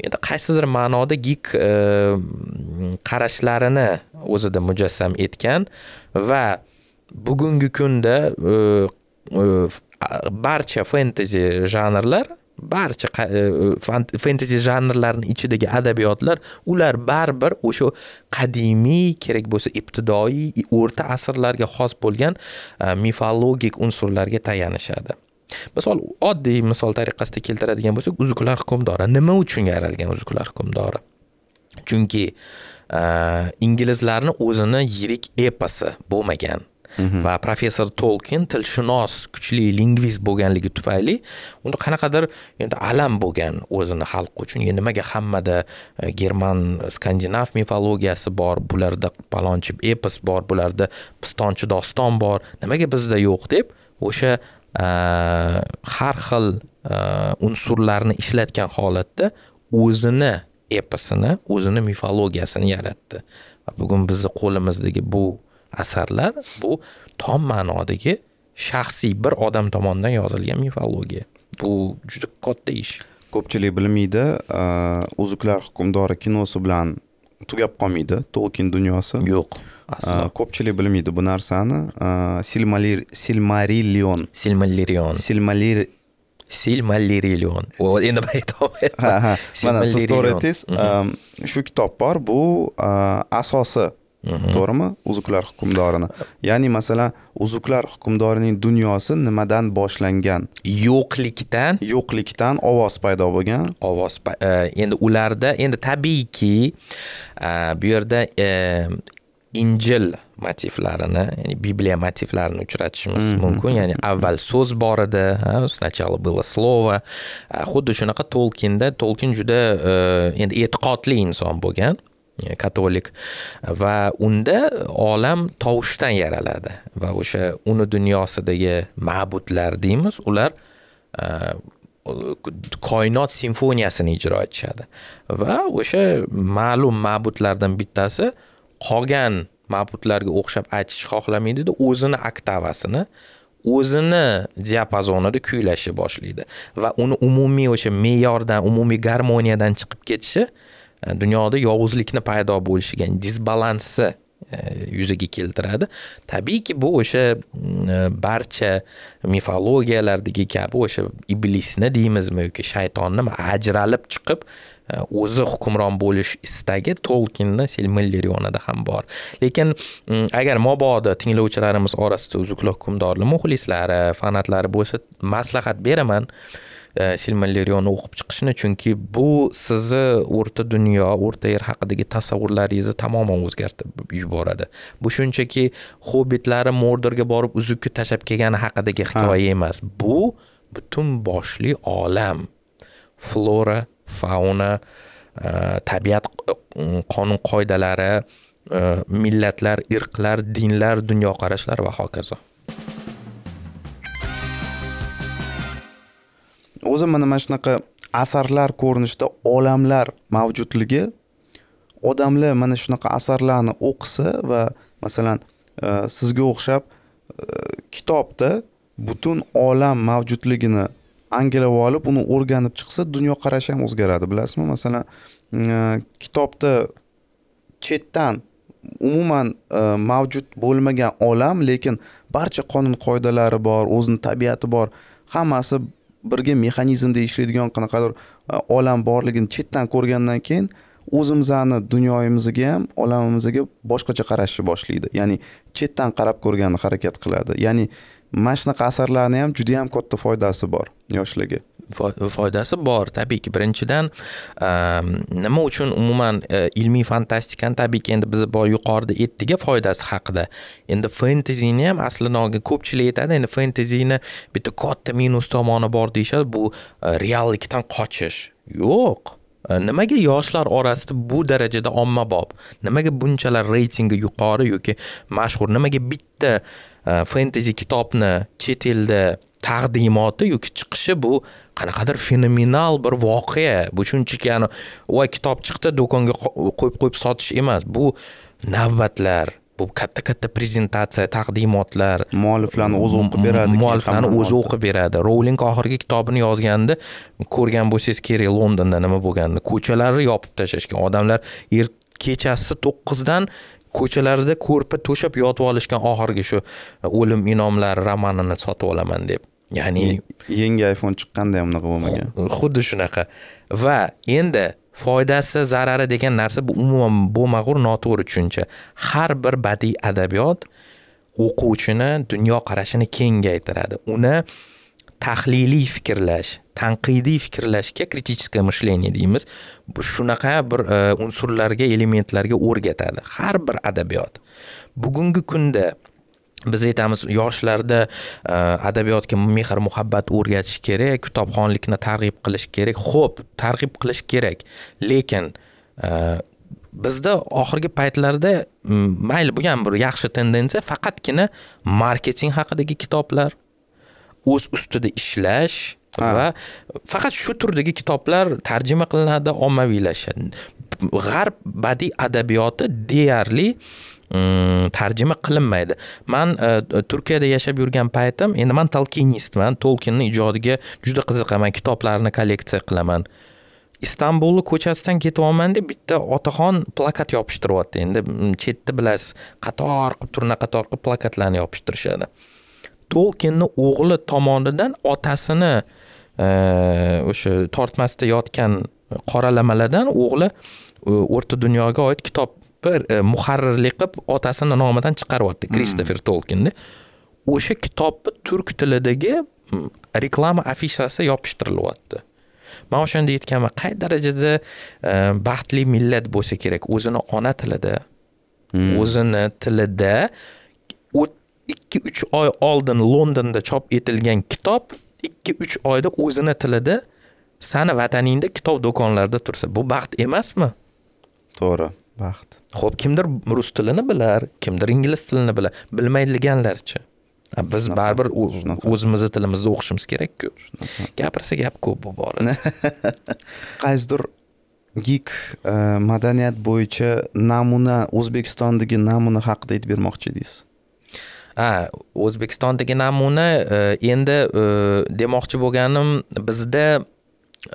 endi qaysidir ma'noda gik e, qarashlarini o'zida mujassam etgan va bugungi kunda e, e, barcha fentezi janrlar barcha e, fentezi janrlarini ichidagi adabiyotlar ular baribir o'sha qadimiy kerak bo'lsa ibtidoiy o'rta asrlarga xos bo'lgan mifologik unsurlarga tayanishadi misol oddiy misol tariqasida keltiradigan bo'lsak uzuklar hukmdori nima uchun yaralgan uzuklar hukmdori chunki ingilizlarni o'zini yirik eposi bo'lmagan va professor tolkin tilshunos kuchli lingvist bo'lganligi tufayli unda qanaqadir endi alam bo'lgan o'zini xalqi uchun endi nimaga hammada e, german skandinav mifologiyasi bor bularda palonchi epos bor bularda pistonchi doston bor nimaga bizda yo'q deb o'sha e, har xil e, unsurlarni ishlatgan holatda o'zini eposini o'zini mifologiyasini yaratdi bugun bizni qo'limizdagi bu asarlar bu tom ma'nodagi shaxsiy bir odam tomonidan yozilgan mifologiya bu juda katta ish ko'pchilik bilmaydi uzuklar hukmdori kinosi bilan tugab qolmaydi tolkin dunyosi yo'q ko'pchilik bilmaydi bu narsani silmalir silmarillion silmarillion silmalir silmarillion endi aytolmayapman mana siz to'g'ri aytdingiz mhm. shu kitob bor bu asosi to'g'rimi uzuklar hukmdorini ya'ni masalan uzuklar hukmdorining dunyosi nimadan boshlangan yo'qlikdan yo'qlikdan ovoz paydo bo'lgan ovoz e, endi ularda endi tabiiyki e, bu yerda e, injil motivlarini ya'ni bibliya motivlarini uchratishimiz mhmm, mumkin mhmm, ya'ni mhmm. avval so'z bor edi сначала было слово xuddi shunaqa tolkinda tolkin juda endi e'tiqodli inson bo'lgan Э, katolik va unda olam tovushdan yaraladi va o'sha uni dunyosidagi ma'budlar deymiz ular e, koinot simfoniyasini ijro etishadi va o'sha ma'lum ma'budlardan bittasi qolgan ma'budlarga o'xshab aytishni xohlamaydida o'zini oktavasini o'zini diapazonida kuylashni boshlaydi va uni umumiy o'sha me'yordan umumiy garmoniyadan chiqib ketishi uh, Э, dunyoda yovuzlikni paydo bo'lishiga ya'ni disbalansni e, yuzaga keltiradi tabiiyki bu o'sha mm, e, barcha mifologiyalardagi kabi o'sha iblisni deymizmi yoki shaytonni ajralib chiqib e, o'zi hukmron bo'lish istagi tolkinni silmillerionida ham bor lekin mm, agar mobodo tinglovchilarimiz orasida uzuklok hukmdorli muxlislari fanatlari bo'lsa maslahat beraman silmallaryonni э, o'qib chiqishni chunki bu sizni o'rta dunyo o'rta yer haqidagi tasavvurlaringizni tamoman o'zgartirib yuboradi bu shunchaki hobbitlari mordorga borib uzukka tashlab kelgani haqidagi hikoya emas bu butun boshli olam flora fauna e, tabiat e, qonun qoidalari e, millatlar irqlar dinlar dunyoqarashlar va hokazo o'zimni mana shunaqa asarlar ko'rinishida olamlar mavjudligi odamlar mana shunaqa asarlarni o'qisa va masalan e, sizga o'xshab e, kitobda butun olam mavjudligini anglab olib uni o'rganib chiqsa dunyoqarashi ham o'zgaradi bilasizmi masalan e, kitobda chetdan umuman mavjud bo'lmagan olam lekin barcha qonun qoidalari bor o'zini tabiati bor hammasi birga mexanizmda ishlaydigan qanaqadir e, olam borligini chetdan ko'rgandan keyin o'zimizni dunyoyimizga ham olamimizga boshqacha qarashni boshlaydi ya'ni chetdan qarab ko'rgani harakat qiladi ya'ni mana shunaqa asarlarni ham juda yam katta foydasi bor yoshlarga foydasi bor tabiiyki birinchidan ehm, nima uchun umuman eh, ilmiy fantastikani tabiiyki endi biz boya yuqorida aytdik foydasi haqida endi fentezini ham aslida ko'pchilik aytadi endi fentezini bitta katta minus tomoni bor deyishadi bu eh, reallikdan qochish yo'q eh, nimaga yoshlar orasida bu darajada ommabop nimaga bunchalar reytingi yuqori yoki mashhur nimaga bitta fentezi kitobni chet elda taqdimoti yoki chiqishi bu qanaqadir fenomenal bir voqea bu shunchaki ani voy kitob chiqdi do'konga qo'yib qo'yib sotish emas bu navbatlar bu katta katta prezentatsiya taqdimotlar mualliflarni o'zi o'qib beradi mualliflarni o'zi o'qib beradi rouling oxirgi kitobini yozganda ko'rgan bo'lsangiz kerak londonda nima bo'lganini ko'chalarni yopib tashlashgan odamlar er-, kechasi to'qqizdan ko'chalarida ko'rpa to'shab yotib olishgan oxirgi shu e, o'lim inomlari romanini sotib olaman deb ya'ni yangi iphone chiqqanda ham unaqa bo'lmagan xuddi shunaqa va endi foydasi zarari degan narsa bu umuman bo'lmag'ur noto'g'ri tushuncha har bir badiiy adabiyot o'quvchini dunyoqarashini kengaytiradi uni tahliliy fikrlash tanqidiy fikrlashga kritическое мышление deymiz shunaqa bir e, unsurlarga elementlarga o'rgatadi har bir adabiyot bugungi kunda biz aytamiz yoshlarda e, adabiyotga mehr muhabbat o'rgatish kerak kitobxonlikni targ'ib qilish kerak xo'p targ'ib qilish kerak lekin e, bizda oxirgi paytlarda mayli bo'lgan bir yaxshi tendensiya faqatgina marketing haqidagi kitoblar o'z ustida ishlash va faqat shu turdagi kitoblar tarjima qilinadi ommaviylashadi g'arb badiiy adabiyoti deyarli mm, tarjima qilinmaydi man e, turkiyada yashab yurgan paytim endi man tolkinistman tolkinni ijodiga juda qiziqaman kitoblarini kolleksiya qilaman istanbulni ko'chasidan ketyapmanda bitta otaxon plakat yopishtiryapti endi chetda bilasiz qator qilib turnaqator qator qilib plakatlarni yopishtirishadi tolkinni o'g'li tomonidan otasini e, o'sha tortmasda yotgan qoralamalardan o'g'li e, o'rta dunyoga oid kitobni e, muharrirlik qilib otasini nomidan chiqaryapti kristofer hmm. tolkinni o'sha kitobni turk tilidagi reklama afishasi yopishtirilyapti man o'shanda aytganman qay darajada e, baxtli millat bo'lsa kerak o'zini ona tilida hmm. o'zini tilida ikki uch oy oldin londonda chop etilgan kitob ikki uch oyda o'zini tilida sani vataningda kitob do'konlarida tursa bu baxt emasmi to'g'ri baxt ho'p kimdir rus tilini bilar kimdir ingliz tilini bilar bilmaydiganlarchi biz baribir o'zimizni tilimizda o'qishimiz kerakku gapirsa gap ko'p bu borada qaysidir gik e, madaniyat bo'yicha namuna o'zbekistondagi namuna haqida aytib bermoqchi edingiz ha o'zbekistondagi namuna e, endi e, demoqchi bo'lganim bizda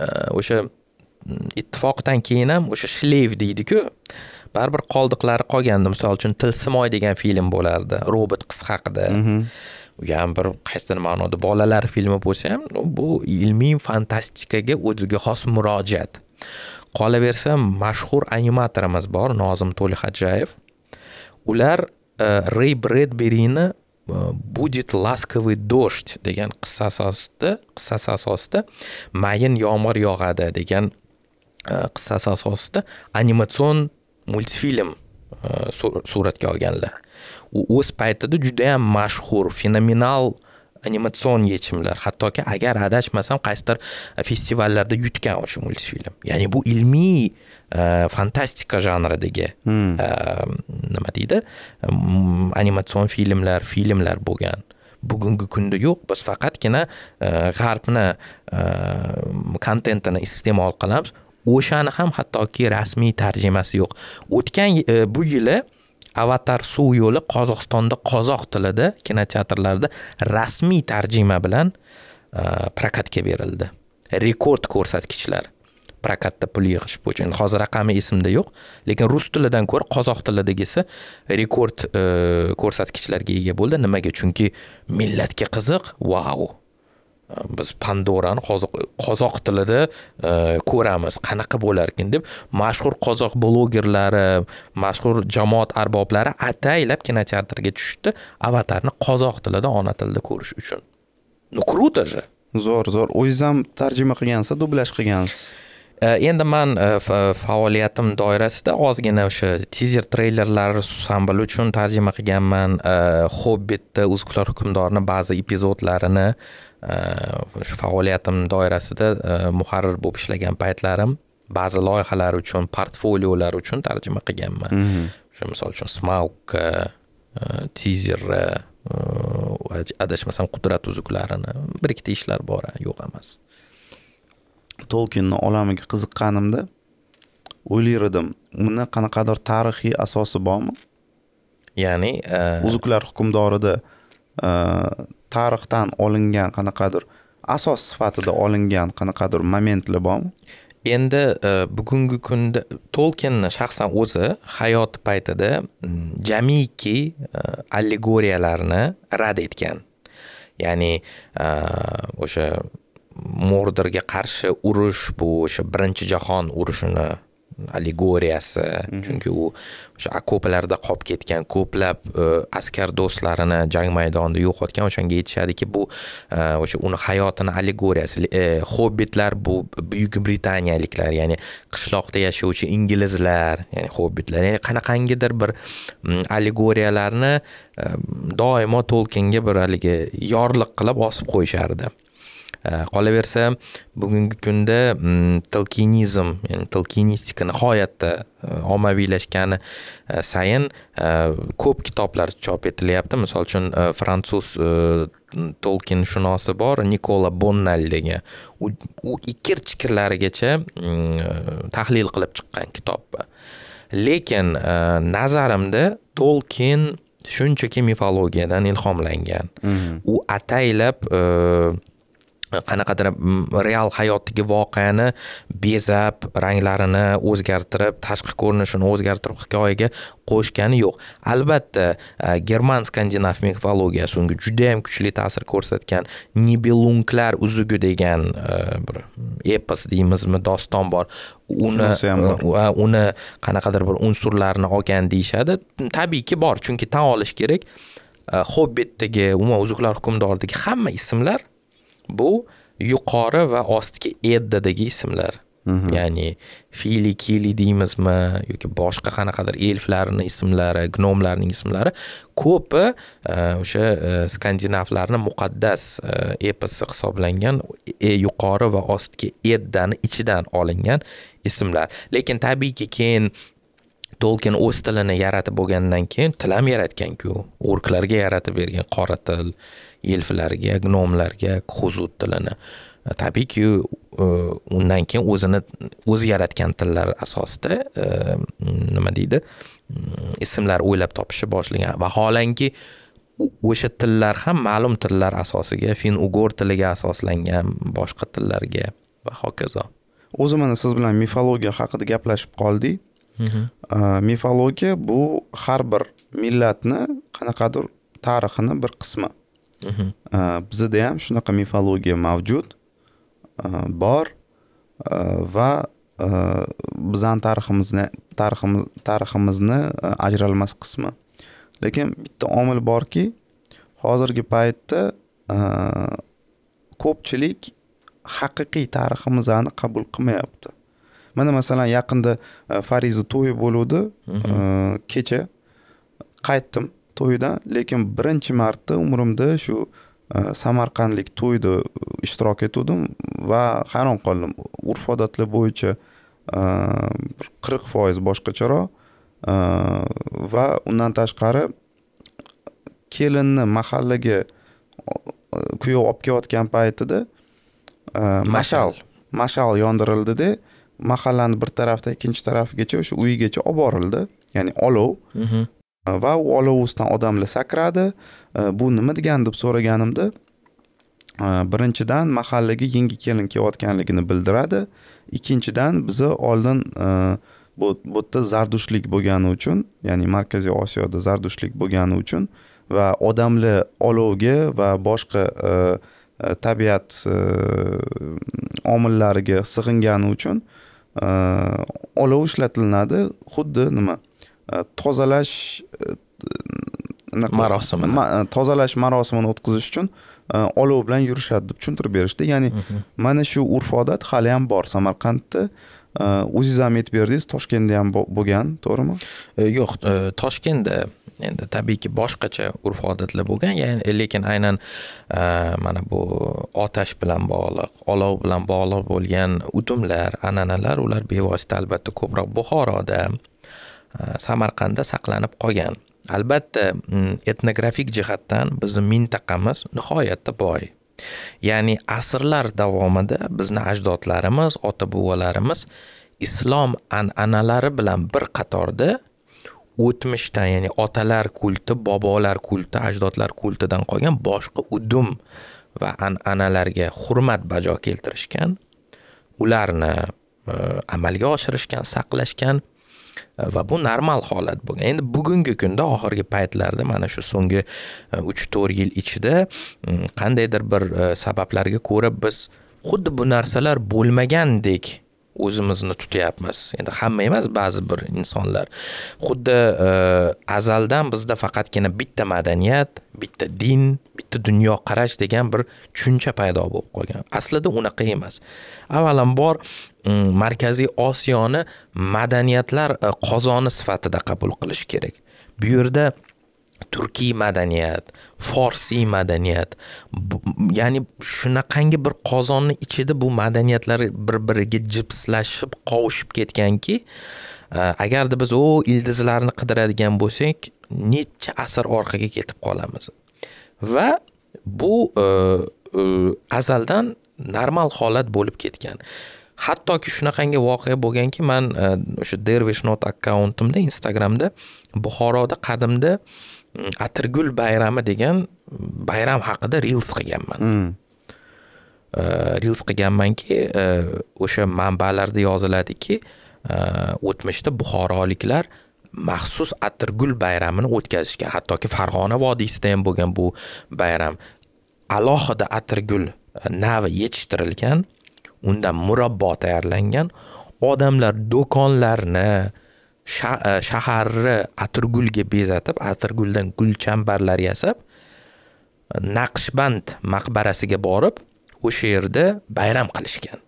e, o'sha ittifoqdan keyin ham o'sha shlev deydiku baribir qoldiqlari qolgandi misol uchun tilsimoy degan film bo'lardi robot qiz haqida mhm. u ham bir qaysidir ma'noda bolalar filmi bo'lsa ham bu ilmiy fantastikaga o'ziga xos murojaat qolaversa mashhur animatorimiz bor nozim to'lixo'jayev ular Э, рэй bredberini э, будет ласковый дождь degan qissasi asosida qissasi asosida mayin yomg'ir yog'adi degan qissasi asosida animatsion multfilm suratga olganlar u o'z paytida judayam mashhur fenomenal animatsion yechimlar hattoki agar adashmasam qaysidir festivallarda yutgan o'sha multfilm ya'ni bu ilmiy e, fantastika janridagi e, hmm. nima deydi animatsion filmlar filmlar bo'lgan bugungi kunda yo'q biz faqatgina e, g'arbni kontentini iste'mol qilamiz o'shani ham hattoki rasmiy tarjimasi yo'q o'tgan bu yili avatar suv yo'li qozog'istonda qozoq tilida kinoteatrlarda rasmiy tarjima bilan e, prokatga berildi rekord ko'rsatkichlar prokatda pul yig'ish bo'yicha endi hozir raqami esimda yo'q lekin rus tilidan ko'ra qozoq tilidagisi rekord e, ko'rsatkichlarga ega bo'ldi nimaga chunki millatga qiziq vau biz pandorani qozoq tilida e, ko'ramiz qanaqa bo'larkan deb mashhur qozoq blogerlari mashhur jamoat arboblari ataylab kinoteatrga tushishdi avatarni qozoq tilida ona tilida ko'rish uchun ну круто же zo'r zo'r o'zingiz ham tarjima qilgansiz dublyaj e, qilgansiz endi man e, faoliyatim doirasida ozgina o'sha tizer treylerlar ansambl uchun tarjima qilganman hobbitni uzuklar hukmdorini ba'zi epizodlarini shu э, faoliyatim doirasida э, muharrir bo'lib ishlagan paytlarim ba'zi loyihalar uchun portfoliolar uchun tarjima qilganman o'sha mhm. misol uchun smaukka e, tizer e, adashmasam qudrat uzuklarini bir ikkita ishlar bor yo'q emas tolkinni olamiga qiziqqanimda o'ylar edim uni qanaqadir tarixiy asosi bormi ya'ni e, uzuklar hukmdorida tarixdan olingan qanaqadir asos sifatida olingan qanaqadir momentlar bormi endi e, bugungi kunda tolkinni shaxsan o'zi hayoti paytida jamiki e, allegoriyalarni rad etgan ya'ni e, o'sha mordorga qarshi urush bu o'sha birinchi jahon urushini allegoriyasi mhm. chunki u o'sha okoplarda qolib ketgan ko'plab e, askar do'stlarini jang maydonida yo'qotgan o'shanga aytishadiki bu e, o'sha uni hayotini allegoriyasi e, hobbitlar bu buyuk britaniyaliklar ya'ni qishloqda yashovchi inglizlar ya'ni hobbitlar ya'ni qanaqangidir bir mm, allegoriyalarni doimo tolkinga bir haligi yorliq qilib osib qo'yishardi Э, qolaversa bugungi kunda mm, tilkinizm ya'ni talkinistika nihoyatda e, ommaviylashgani e, sayin e, ko'p kitoblar chop etilyapti misol uchun fransuz tolkin shunosi bor nikola bonnal degan u, u ikir chikirlarigacha mm, tahlil qilib chiqqan kitob lekin nazarimda tolkin shunchaki mifologiyadan ilhomlangan mm-hmm. u ataylab qanaqadir mm, real hayotdagi voqeani bezab ranglarini o'zgartirib tashqi ko'rinishini o'zgartirib hikoyaga qo'shgani yo'q albatta e, german skandinav mifologiyasi unga judayam kuchli ta'sir ko'rsatgan nibelunglar uzugi degan e, bir epos deymizmi doston bor uni e, uni qanaqadir bir unsurlarini olgan deyishadi tabiiyki bor chunki tan olish kerak hobbitdagi umuman uzuklar hukmdoridagi hamma ismlar bu yuqori va ostki eddadagi ismlar mhm. ya'ni fili kili deymizmi yoki boshqa qanaqadir elflarni ismlari gnomlarning ismlari ko'pi e, o'sha e, skandinavlarni muqaddas e, eposi hisoblangan yuqori va ostki eddani ichidan olingan ismlar lekin tabiiyki keyin tolkin o'z tilini yaratib bo'lgandan keyin til ham yaratganku o'rklarga yaratib bergan qora til elflarga gnomlarga huzut tilini e, tabiiyki e, undan keyin o'zini o'zi yaratgan tillar asosida e, nima deydi mm, ismlar o'ylab topishni boshlagan vaholanki o'sha tillar ham ma'lum tillar asosiga fin ugor tiliga asoslangan boshqa tillarga va hokazo o'zi mana siz bilan mifologiya haqida gaplashib qoldik mifologiya bu har bir millatni qanaqadir tarixini bir qismi bizada ham shunaqa mifologiya mavjud bor va bizani tariximizni tariximiz tariximizni ajralmas qismi lekin bitta omil borki hozirgi paytda ko'pchilik haqiqiy tariximizni qabul qilmayapti mana masalan yaqinda fariza to'yi bo'luvdi kecha qaytdim to'ydan lekin birinchi marta umrimda shu e, samarqandlik to'yda ishtirok etuvdim va hayron qoldim urf odatlar bo'yicha e, bir qirq foiz boshqacharoq e, va undan tashqari kelinni mahallaga kuyov olib kelayotgan paytida mashal mashal yondirildida mahallani bir tarafdan ikkinchi tarafigacha o'sha uyigacha olib borildi ya'ni olov va u olovusidan odamlar sakradi e, bu nima degan deb so'raganimda e, birinchidan mahallaga yangi kelin kelayotganligini bildiradi ikkinchidan biza oldin e, bu yerda zardushlik bo'lgani uchun ya'ni markaziy osiyoda zardushlik bo'lgani uchun va odamlar olovga va boshqa tabiat omillariga sig'ingani uchun olov ishlatilinadi xuddi nima tozalash marosimini tozalash marosimini o'tkazish uchun olov bilan yurishadi deb tushuntirib berishdi ya'ni mana shu urf odat hali ham bor samarqandda o'zingiz ham aytib berdingiz toshkentda ham bo'lgan to'g'rimi yo'q toshkentda endi tabiiyki boshqacha urf odatlar bo'lgan lekin aynan mana bu otash bilan bog'liq olov bilan bog'liq bo'lgan udumlar an'analar ular bevosita albatta ko'proq buxoroda Э, samarqandda saqlanib qolgan albatta mm, etnografik jihatdan bizni mintaqamiz nihoyatda boy ya'ni asrlar davomida bizni ajdodlarimiz ota buvalarimiz islom an'analari bilan bir qatorda o'tmishdan ya'ni otalar kulti bobolar kulti ajdodlar kultidan qolgan boshqa udum va an'analarga hurmat bajo keltirishgan ularni e, amalga oshirishgan saqlashgan va bu normal holat bo'lgan endi bugungi kunda oxirgi paytlarda mana shu so'nggi e, uch to'rt yil ichida qandaydir bir e, sabablarga ko'ra biz xuddi bu narsalar bo'lmagandek o'zimizni tutyapmiz endi hamma emas ba'zi bir insonlar xuddi e, azaldan bizda faqatgina bitta madaniyat bitta din bitta dunyoqarash degan bir tushuncha paydo bo'lib qolgan aslida unaqa emas avvalambor Mm, markaziy osiyoni madaniyatlar e, qozoni sifatida qabul qilish kerak bu yerda turkiy madaniyat forsiy madaniyat ya'ni shunaqangi bir qozonni ichida bu madaniyatlar bir biriga jipslashib qovushib ketganki e, agarda biz u ildizlarni qidiradigan bo'lsak necha asr orqaga ketib qolamiz va bu e, e, azaldan normal holat bo'lib ketgan hattoki shunaqangi voqea bo'lganki man e, o'sha dervish not akkauntimda instagramda buxoroda qadimda mm, atirgul bayrami degan bayram haqida reels qilganman hmm. reels qilganmanki e, o'sha manbalarda yoziladiki o'tmishda buxoroliklar maxsus atirgul bayramini o'tkazishgan hattoki farg'ona vodiysida ham bo'lgan bu bayram alohida atirgul navi yetishtirilgan unda murabbo tayyorlangan odamlar do'konlarni e, shaharni atirgulga bezatib atirguldan gulchambarlar yasab naqshband maqbarasiga borib o'sha yerda bayram qilishgan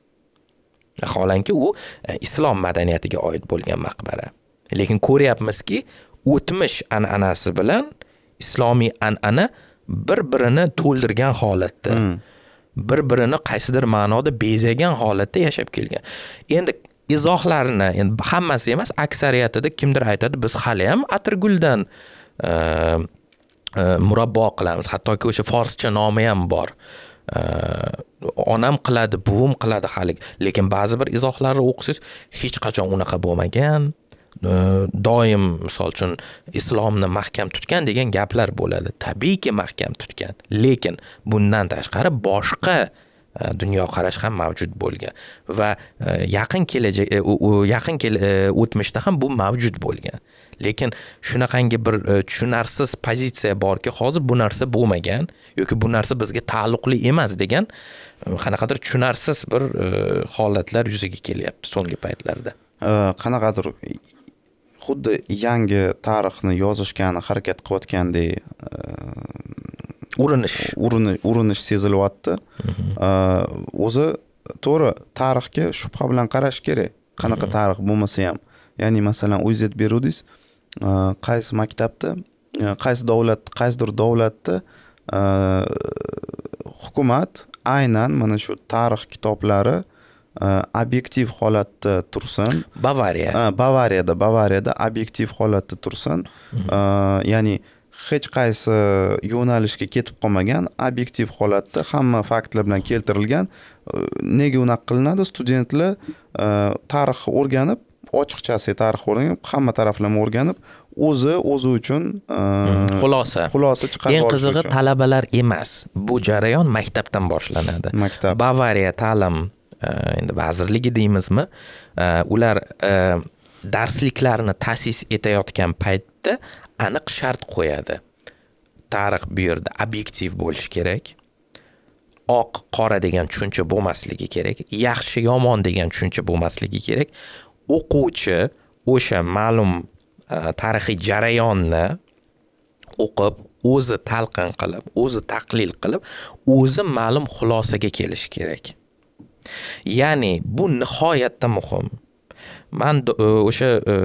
vaholanki u e, islom madaniyatiga oid bo'lgan maqbara lekin ko'ryapmizki o'tmish an'anasi bilan islomiy an'ana bir birini to'ldirgan holatda hmm. bir birini qaysidir ma'noda bezagan holatda yashab kelgan endi izohlarni endi hammasi emas aksariyatida kimdir aytadi biz hali ham atirguldan e, e, murabbo qilamiz hattoki o'sha forscha nomi ham bor e, onam qiladi buvim qiladi haligi lekin ba'zi bir izohlarni o'qisangiz hech qachon unaqa bo'lmagan doim misol uchun islomni mahkam tutgan degan gaplar bo'ladi tabiiyki mahkam tutgan lekin bundan tashqari boshqa dunyoqarash ham mavjud bo'lgan va yaqin kelajak yaqin o'tmishda ham bu mavjud bo'lgan lekin shunaqangi bir tushunarsiz pozitsiya borki hozir bu narsa bo'lmagan yoki bu narsa bizga taalluqli emas degan qanaqadir tushunarsiz bir holatlar yuzaga kelyapti so'nggi paytlarda qanaqadir xuddi yangi tarixni yozishgani harakat qilayotgandek e, urinish urinish sezilyapti mhm. e, o'zi to'g'ri tarixga shubha bilan qarash kerak qanaqa mhm. tarix bo'lmasa ham ya'ni masalan o'zingiz aytib beruvdingiz e, qaysi maktabda qaysi davlat qaysidir davlatda hukumat aynan mana shu tarix kitoblari obyektiv holatda tursin bavariya bavariyada bavariyada obyektiv holatda tursin ya'ni hech qaysi yo'nalishga ketib qolmagan obyektiv holatda hamma faktlar bilan keltirilgan nega unaqa qilinadi studentlar tarix o'rganib ochiqchasiga tarix o'rganib hamma taraflama o'rganib o'zi o'zi uchun э, xulosa xulosa chiqarib eng qizig'i talabalar emas bu jarayon maktabdan boshlanadi maktab bavariya ta'lim endi vazirligi deymizmi ular darsliklarni ta'sis etayotgan paytda aniq shart qo'yadi tarix bu yerda obyektiv bo'lishi kerak oq qora degan tushuncha bo'lmasligi kerak yaxshi yomon degan tushuncha bo'lmasligi kerak o'quvchi o'sha ma'lum tarixiy jarayonni o'qib o'zi talqin qilib o'zi tahlil qilib o'zi ma'lum xulosaga kelishi kerak Ya'ni bu nihoyatda muhim. Man e, o'sha e,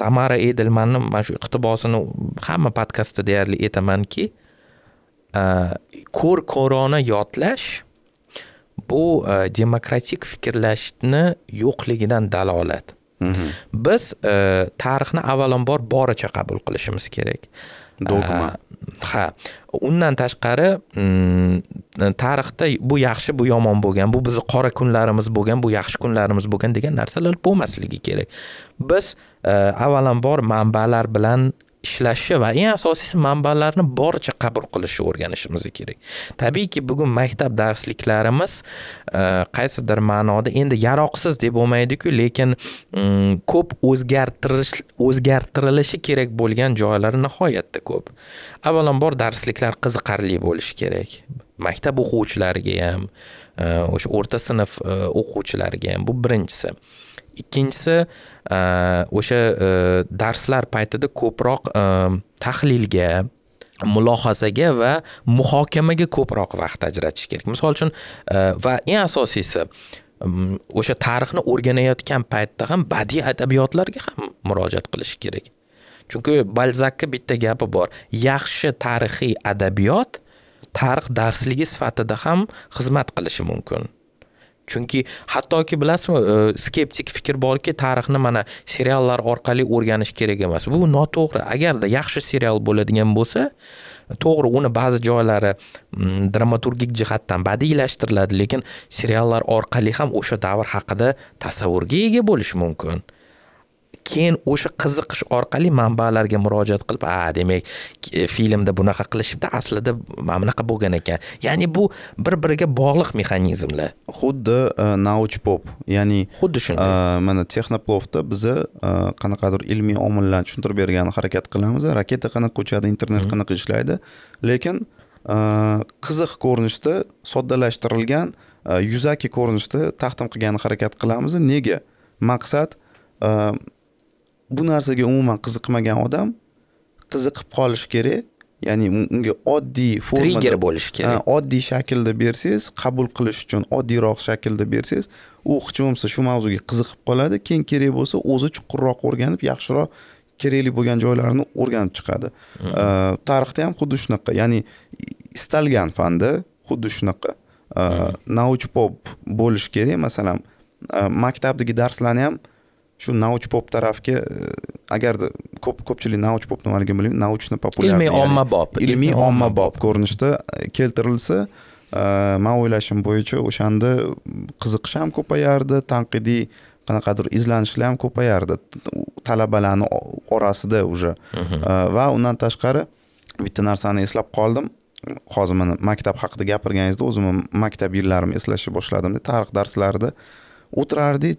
Tamara Edelmanni mana shu iqtibosini hamma podkastda deyarli aytamanki, e, ko'r-ko'rona yodlash bu demokratik fikrlashni yo'qligidan dalolat. Biz tarixni avvalambor boricha qabul qilishimiz kerak. dogma ha undan tashqari mm, tarixda bu yaxshi bu yomon bo'lgan bu bizni qora kunlarimiz bo'lgan bu yaxshi kunlarimiz bo'lgan degan narsalar bo'lmasligi kerak biz e, avvalambor manbalar bilan ishlashi va eng asosiysi manbalarni boricha qabul qilishni o'rganishimiz kerak tabiiyki bugun maktab darsliklarimiz e, qaysidir ma'noda endi yaroqsiz deb bo'lmaydiku lekin mm, ko'p o'zgartirish o'zgartirilishi kerak bo'lgan joylari nihoyatda ko'p avvalambor darsliklar qiziqarli bo'lishi kerak maktab o'quvchilariga ham e, o'sha o'rta sinf e, o'quvchilariga ham bu birinchisi ikkinchisi Э, o'sha э, darslar paytida ko'proq э, tahlilga mulohazaga va muhokamaga ko'proq vaqt ajratish kerak misol uchun e, va eng asosiysi o'sha tarixni o'rganayotgan paytda ham badiiy adabiyotlarga ham murojaat qilish kerak chunki balzakni bitta gapi bor yaxshi tarixiy adabiyot tarix darsligi sifatida ham xizmat qilishi mumkin chunki hattoki bilasizmi e, skeptik fikr borki tarixni mana seriallar orqali o'rganish kerak emas bu noto'g'ri agarda yaxshi serial bo'ladigan bo'lsa to'g'ri uni ba'zi joylari mm, dramaturgik jihatdan badiiylashtiriladi lekin seriallar orqali ham o'sha davr haqida tasavvurga ega bo'lish mumkin keyin o'sha qiziqish orqali manbalarga murojaat qilib a demak e, filmda bunaqa qilishibdi aslida mana bunaqa bo'lgan ekan ya'ni bu bir biriga bog'liq mexanizmlar xuddi e, pop ya'ni xuddi shunday e, mana texnoplovda biza qanaqadir ilmiy omillarni tushuntirib bergan harakat qilamiz raketa qanaqa uchadi internet qanaqa ishlaydi lekin qiziq ko'rinishda soddalashtirilgan yuzaki ko'rinishda taqdim qilgan harakat qilamiz nega maqsad bu narsaga umuman qiziqmagan odam qiziqib qolishi kerak ya'ni unga oddiy formada trigger bo'lishi kerak oddiy shaklda bersangiz qabul qilish uchun oddiyroq shaklda bersangiz u hech bo'lmasa shu mavzuga qiziqib qoladi keyin kerak bo'lsa o'zi chuqurroq o'rganib yaxshiroq kerakli bo'lgan joylarini o'rganib chiqadi hmm. tarixda ham xuddi shunaqa ya'ni istalgan fanda xuddi shunaqa hmm. nauchpop bo'lishi kerak masalan e, maktabdagi darslarni ham shu nauch pop tarafga e, agarda ko'p ko'pchilik nauch pop nimaligini bilmaydi nauchno populyar ilmiy ommabop ilmiy ommabop ko'rinishda e, keltirilsa e, man o'ylashim bo'yicha o'shanda qiziqish ham ko'payardi tanqidiy qanaqadir izlanishlar ham ko'payardi talabalarni orasida уже mhm. va undan tashqari bitta narsani eslab qoldim hozir mana maktab haqida gapirganingizda o'zimni maktab yillarimni eslashni boshladimda tarix darslarida o'tirardik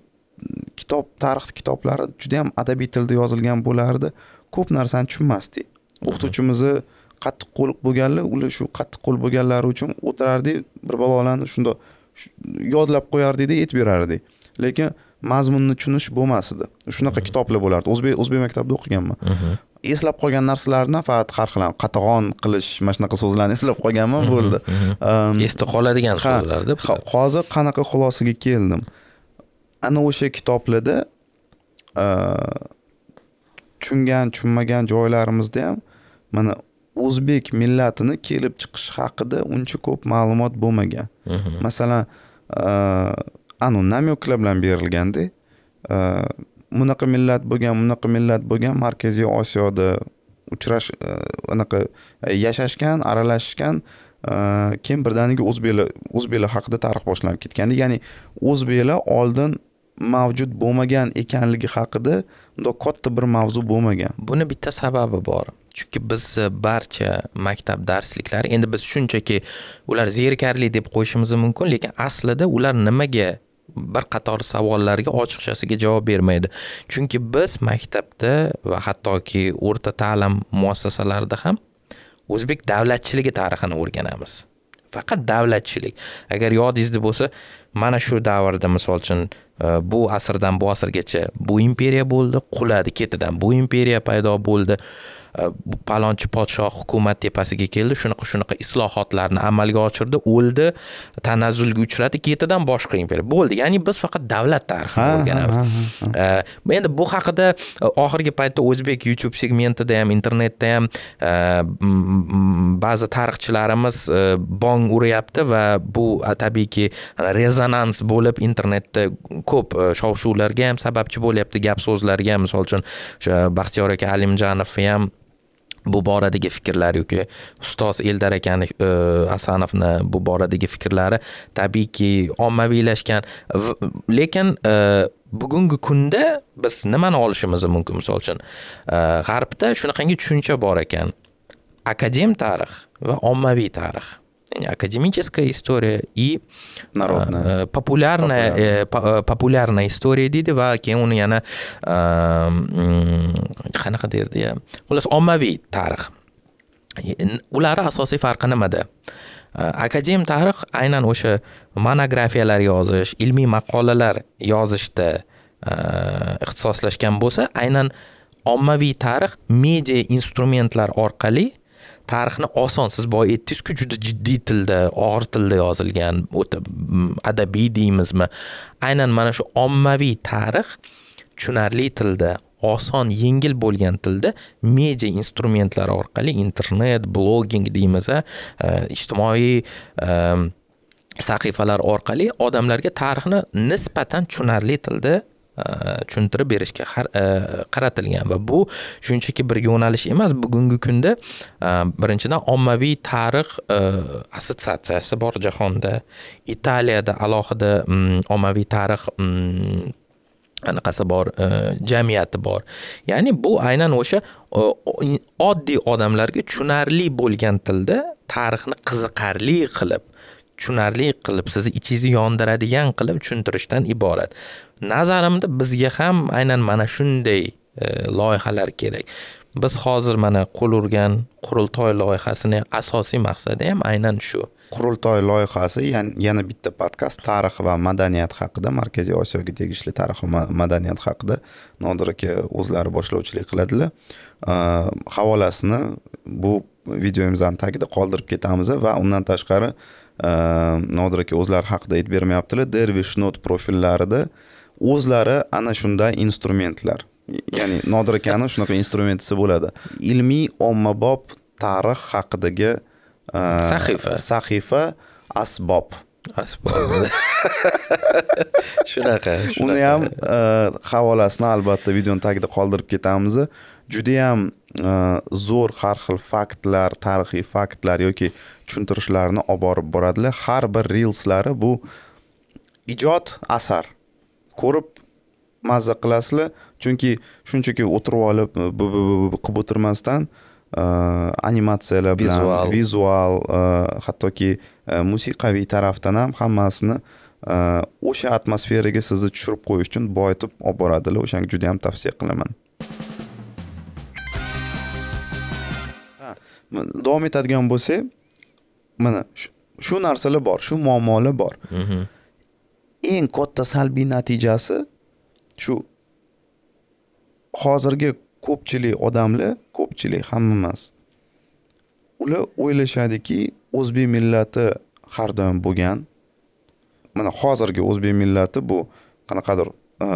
kitob tarix kitoblari juda yam adabiy tilda yozilgan bo'lardi ko'p narsani tushunmasdik o'qituvchimizni qattiq qo'l bo'lganlar ular shu qattiq qo'l bo'lganlari uchun o'tirardik bir balolarni shundoq yodlab qo'yardikda aytib berardik lekin mazmunni tushunish bo'lmas edi shunaqa kitoblar bo'lardi o'zbek o'zbek maktabida o'qiganman eslab qolgan narsalarni faqat har xil qatag'on qilish mana shunaqa so'zlarni eslab qolganman bo'ldi esda qoladigan so'zlarda hozir qanaqa xulosaga keldim ana o'sha kitoblarda e, tushungan tushunmagan joylarimizda ham mana o'zbek millatini kelib chiqishi haqida uncha ko'p ma'lumot bo'lmagan mhm. masalan e, anu namyoklar bilan berilganda e, bunaqa millat bo'lgan bunaqa millat bo'lgan markaziy osiyoda uchrash anaqa yashashgan aralashishgan keyin birdaniga o'zbeklar o'zbeklar haqida tarix boshlanib ketgandi ya'ni o'zbeklar oldin mavjud bo'lmagan ekanligi haqida bundoq katta bir mavzu bo'lmagan buni bitta sababi bor chunki biz e, barcha maktab darsliklari endi biz shunchaki ular zerikarli deb qo'yishimiz mumkin lekin aslida ular nimaga bir qator savollarga ochiqchasiga javob bermaydi chunki biz maktabda va hattoki o'rta ta'lim muassasalarida ham o'zbek davlatchiligi tarixini o'rganamiz faqat davlatchilik agar yodingizda bo'lsa mana shu davrda misol uchun Э, bu asrdan bu asrgacha bu imperiya bo'ldi quladi ketidan bu imperiya paydo bo'ldi э, palonchi podshoh hukumat tepasiga keldi shunaqa shunaqa islohotlarni amalga oshirdi o'ldi tanazzulga uchradi ketidan boshqa imperiya bo'ldi ya'ni biz faqat davlat tarixini o'rganamiz э, endi bu haqida e, oxirgi paytda o'zbek youtube segmentida ham internetda ham e, ba'zi tarixchilarimiz e, bong uryapti va bu tabiiyki rezonans bo'lib internetda ko'p e, shov shuvlarga ham sababchi bo'lyapti gap so'zlarga misol uchun o'sha e, baxtiyor aka alimjanovni ham bu boradagi fikrlari yoki ustoz eldar akani e, asanovni bu boradagi fikrlari tabiiyki ommaviylashgan lekin bugungi kunda biz nimani olishimiz mumkin misol uchun g'arbda shunaqangi tushuncha bor ekan akadem tarix va ommaviy tarix академическая история и народная э, популярная э, популярная, э, популярная история Дидева, ва кейін оны яна қанақа дейді я қолас оммави тарих улары асосий фарқы нимада академ тарих айнан оша монографиялар ёзиш илмий мақолалар ёзишда ихтисослашган бўлса айнан оммавий тарих медиа инструментлар орқали tarixni oson siz boya aytdingizku juda jiddiy tilda og'ir tilda yozilgan o'ta adabiy deymizmi aynan mana shu ommaviy tarix tushunarli tilda oson yengil bo'lgan tilda media instrumentlari orqali internet blogging deymiz e, ijtimoiy e, sahifalar orqali odamlarga tarixni nisbatan tushunarli tilda tushuntirib berishga e, qaratilgan va bu shunchaki bir yo'nalish emas bugungi kunda e, birinchidan ommaviy tarix e, assotsiatsiyasi bor jahonda italiyada alohida mm, ommaviy tarix mm, anaqasi bor jamiyati bor ya'ni bu aynan o'sha oddiy odamlarga tushunarli bo'lgan tilda tarixni qiziqarli qilib tushunarli qilib sizni ichingizni yondiradigan qilib tushuntirishdan iborat nazarimda bizga ham aynan mana shunday e, loyihalar kerak biz hozir mana qo'l urgan qurultoy loyihasini asosiy maqsadi ham aynan shu qurultoy loyihasi yana bitta podkast tarix va madaniyat haqida markaziy osiyoga tegishli tarix va madaniyat haqida nodir aka o'zlari boshlovchilik qiladilar e, havolasini bu videomizni tagida qoldirib ketamiz va undan tashqari Э, nodir aka o'zlari haqida aytib bermayaptilar dervish not profillarida o'zlari ana shunday instrumentlar ya'ni nodir akani shunaqa instrumentisi bo'ladi ilmiy ommabop tarix haqidagi e, sahifa sahifa asbob asbob shunaqa uni ham e, havolasini albatta videoni tagida qoldirib ketamiz judayam e, zo'r har xil faktlar tarixiy faktlar yoki tushuntirishlarni olib borib boradilar har bir reelslari bu ijod asar ko'rib mazza qilasizlar chunki shunchaki o'tirib olib qilib o'tirmasdan e, animatsiyalar bilan vizual e, hattoki e, musiqaviy tarafdan ham hammasini o'sha atmosferaga sizni tushirib qo'yish uchun boyitib olib boradilar o'shanga juda yam tavsiya qilaman davom etadigan bo'lsak mana shu narsalar bor shu muammolar bor mm-hmm. eng katta salbiy natijasi shu hozirgi ko'pchilik odamlar ko'pchilik hamma emas ular o'ylashadiki o'zbek millati har doim bo'lgan mana hozirgi o'zbek millati bu qanaqadir e,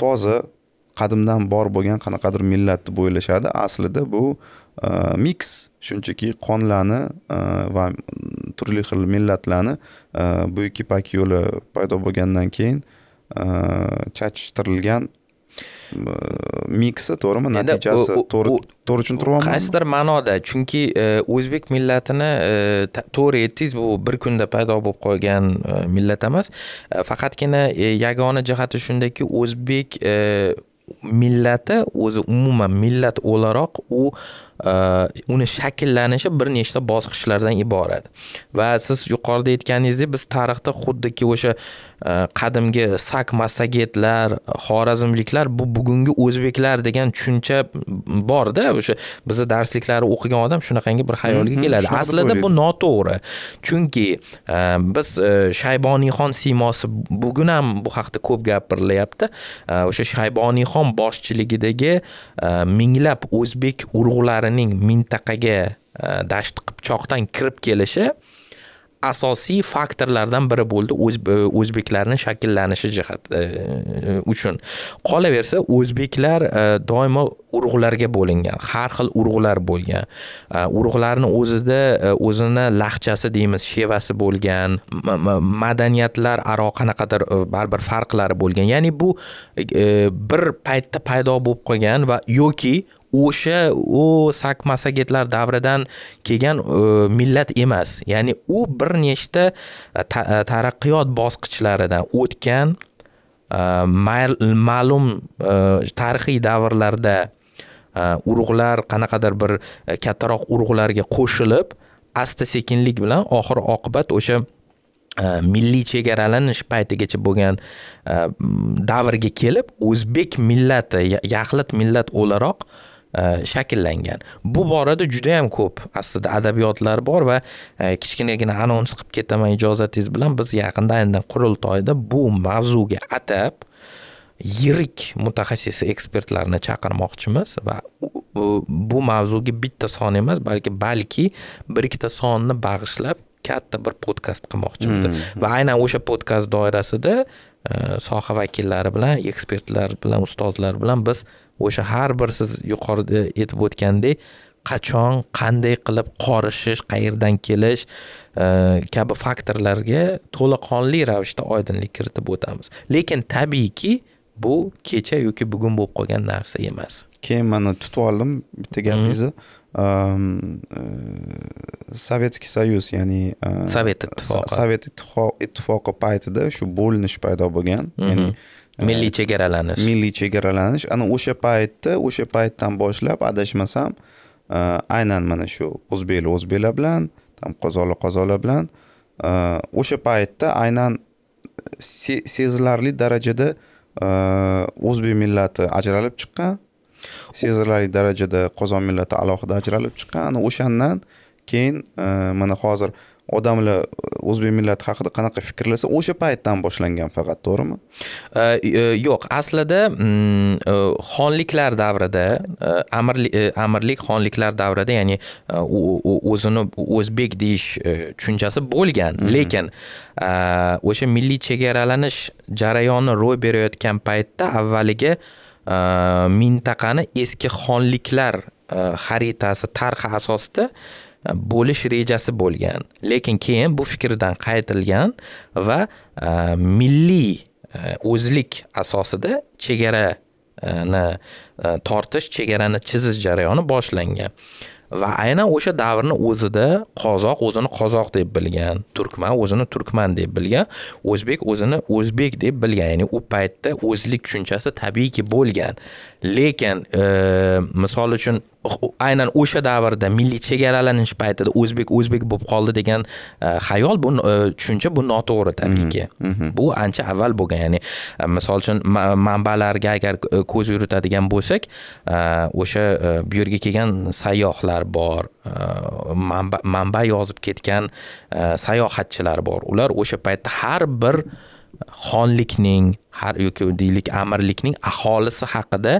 toza qadimdan bor bo'lgan qanaqadir millat deb o'ylashadi aslida bu miks э, shunchaki qonlarni э, va turli xil millatlarni э, buyuk ipak yo'li paydo bo'lgandan keyin chachishtirilgan miksi to'g'rimi natijasi to'g'ri to'g'ri tushuntiryapman qaysidir ma'noda chunki e, o'zbek millatini e, to'g'ri aytdingiz bu bir kunda paydo bo'lib qolgan e, millat emas faqatgina yagona jihati shundaki o'zbek millati o'zi umuman millat o'laroq u uni shakllanishi bir nechta bosqichlardan iborat va siz yuqorida aytganingizdek biz tarixda xuddiki o'sha qadimgi sak massagetlar xorazmliklar bu bugungi o'zbeklar degan tushuncha borda o'sha bizni darsliklari o'qigan odam shunaqangi bir xayolga keladi aslida bu noto'g'ri chunki biz shayboniyxon siymosi bugun ham bu haqida ko'p gapirilyapti o'sha shayboniyxon boshchiligidagi minglab o'zbek urug'lari kuchlarining mintaqaga e, dasht qipchoqdan kirib kelishi asosiy faktorlardan biri bo'ldi e, o'zbeklarni shakllanishi jihat e, uchun qolaversa o'zbeklar doimo urug'larga bo'lingan har xil urug'lar bo'lgan urug'larni o'zida o'zini lahchasi deymiz shevasi bo'lgan madaniyatlar aro qanaqadir baribir farqlari bo'lgan ya'ni bu bir paytda paydo bo'lib qolgan va yoki o'sha u sak davridan kelgan e, millat emas ya'ni u bir nechta e, e, taraqqiyot bosqichlaridan o'tgan ma'lum tarixiy davrlarda urug'lar qanaqadir bir kattaroq urug'larga qo'shilib asta sekinlik bilan oxir oqibat o'sha milliy chegaralanish paytigacha bo'lgan davrga kelib o'zbek millati yaxlit millat o'laroq E, shakllangan bu borada juda yam ko'p aslida adabiyotlar bor va e, kichkinagina anons qilib ketaman ijozatingiz bilan biz yaqinda aynan qurultoyda bu mavzuga atab yirik mutaxassis ekspertlarni chaqirmoqchimiz va bu mavzuga bitta son emas balki balki bir ikkita sonni bag'ishlab katta bir podkast qilmoqchimiz hmm, hmm. va aynan o'sha podkast doirasida e, soha vakillari bilan ekspertlar bilan ustozlar bilan biz o'sha har bir siz yuqorida aytib o'tgandek qachon qanday qilib qorishish qayerdan kelish e, kabi faktorlarga to'laqonli ravishda oydinlik kiritib o'tamiz lekin tabiiyki bu kecha yoki bugun bo'lib qolgan narsa emas keyin mana tutib oldim bitta gapingizni mm-hmm. e, sovetский союз ya'ni e, sovet ittifoqi sovet ittifoqi paytida shu bo'linish paydo bo'lgan ya'ni mm-hmm. milliy chegaralanish milliy chegaralanish ana o'sha paytda o'sha paytdan boshlab adashmasam e, aynan mana shu o'zbeklar o'zbeklar bilan там qozoqlar qozoqlar bilan e, o'sha paytda aynan sezilarli darajada e, o'zbek millati ajralib chiqqan sezilarli darajada qozon millati alohida ajralib chiqqan ana o'shandan keyin mana hozir odamlar e, o'zbek millati haqida qanaqa fikrlasa o'sha paytdan boshlangan faqat to'g'rimi e, e, yo'q aslida mm, xonliklar davrida amirlik xonliklar davrida ya'ni o'zini o'zbek deyish tushunchasi bo'lgan mm-hmm. lekin o'sha milliy chegaralanish jarayoni ro'y berayotgan paytda avvaliga mintaqani eski xonliklar xaritasi tarixi asosida bo'lish rejasi bo'lgan lekin keyin bu fikrdan qaytilgan va e, milliy e, o'zlik asosida chegarani e, tortish chegarani chizish jarayoni boshlangan va aynan o'sha davrni o'zida qozoq o'zini qozoq deb bilgan turkman o'zini turkman deb bilgan o'zbek o'zini o'zbek deb bilgan ya'ni u paytda o'zlik tushunchasi tabiiyki bo'lgan lekin e, misol uchun aynan o'sha davrda milliy chegaralanish paytida o'zbek o'zbek bo'lib qoldi degan e, xayol bu e, tushuncha bu noto'g'ri tabiiyki mm-hmm, mm-hmm. bu ancha avval bo'lgan ya'ni e, misol uchun manbalarga agar ko'z yuritadigan bo'lsak o'sha bu yerga kelgan sayyohlar bor manba manba yozib ketgan sayohatchilar bor ular o'sha paytda har bir xonlikning har yoki deylik amirlikning aholisi haqida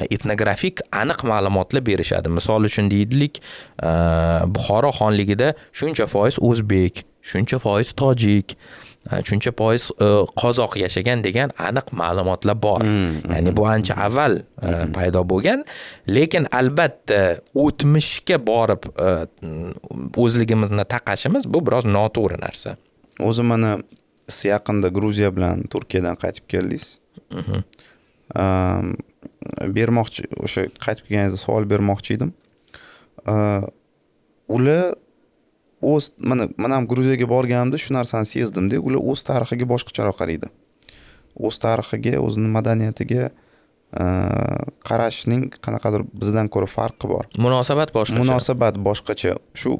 etnografik aniq ma'lumotlar berishadi misol uchun deydilik e, buxoro xonligida shuncha foiz o'zbek shuncha foiz tojik e, shuncha foiz e, qozoq yashagan degan aniq ma'lumotlar bor mm, mm, ya'ni mm, bu ancha avval paydo bo'lgan lekin albatta o'tmishga borib o'zligimizni taqashimiz bu biroz noto'g'ri narsa o'zi mana siz yaqinda gruziya bilan turkiyadan qaytib keldingiz mhm. bermoqchi o'sha qaytib kelganingizda savol bermoqchi edim ular o'z mana man ham gruziyaga borganimda shu narsani sezdimda ular o'z tarixiga boshqacharoq qaraydi o'z tarixiga o'zini madaniyatiga qarashning qanaqadir bizdan ko'ra farqi bor munosabat boshqacha munosabat boshqacha shu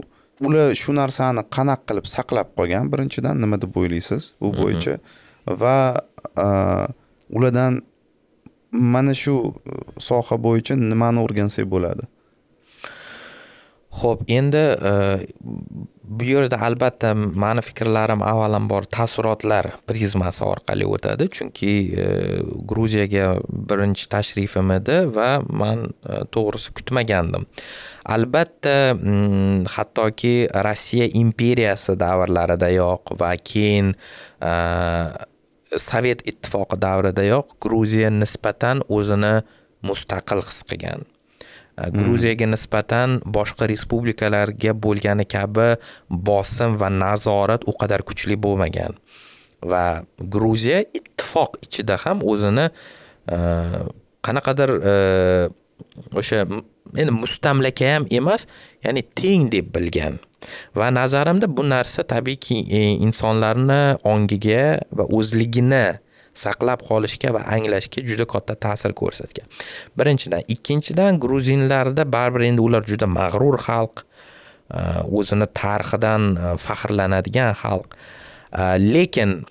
ular shu narsani qanaqa qilib saqlab qolgan birinchidan nima deb o'ylaysiz bu mhmm. bo'yicha va ulardan mana shu e, soha bo'yicha nimani o'rgansak bo'ladi ho'p endi e, bu yerda albatta mani fikrlarim avvalambor taassurotlar prizmasi orqali o'tadi chunki e, gruziyaga birinchi tashrifim edi va man to'g'risi kutmagandim albatta mm, hattoki rossiya imperiyasi davrlaridayoq va keyin sovet ittifoqi davridayoq gruziya nisbatan o'zini mustaqil his qilgan hmm. gruziyaga nisbatan boshqa respublikalarga bo'lgani kabi bosim va nazorat u qadar kuchli bo'lmagan va gruziya ittifoq ichida ham o'zini qanaqadir o'sha endi mustamlaka ham emas ya'ni teng deb bilgan va nazarimda bu narsa tabiiyki e, insonlarni ongiga va o'zligini saqlab qolishga va anglashga juda katta ta'sir ko'rsatgan birinchidan ikkinchidan gruzinlarda baribir endi ular juda mag'rur xalq e, o'zini tarixidan e, faxrlanadigan xalq Э, lekin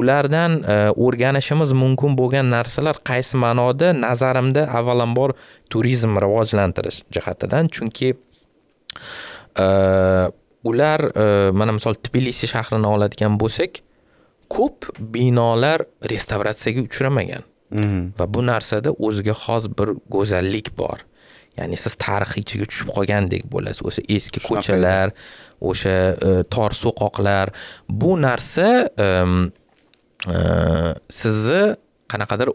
ulardan э, o'rganishimiz mumkin bo'lgan narsalar qaysi ma'noda nazarimda avvalambor turizmni rivojlantirish jihatidan chunki e, ular e, mana misol tbilisi shahrini oladigan bo'lsak ko'p binolar restavratsiyaga uchramagan mm-hmm. va bu narsada o'ziga xos bir go'zallik bor ya'ni siz tarix ichiga tushib qolgandek bo'lasiz o'sha eski ko'chalar o'sha e, tor so'qoqlar bu narsa e, sizni qanaqadir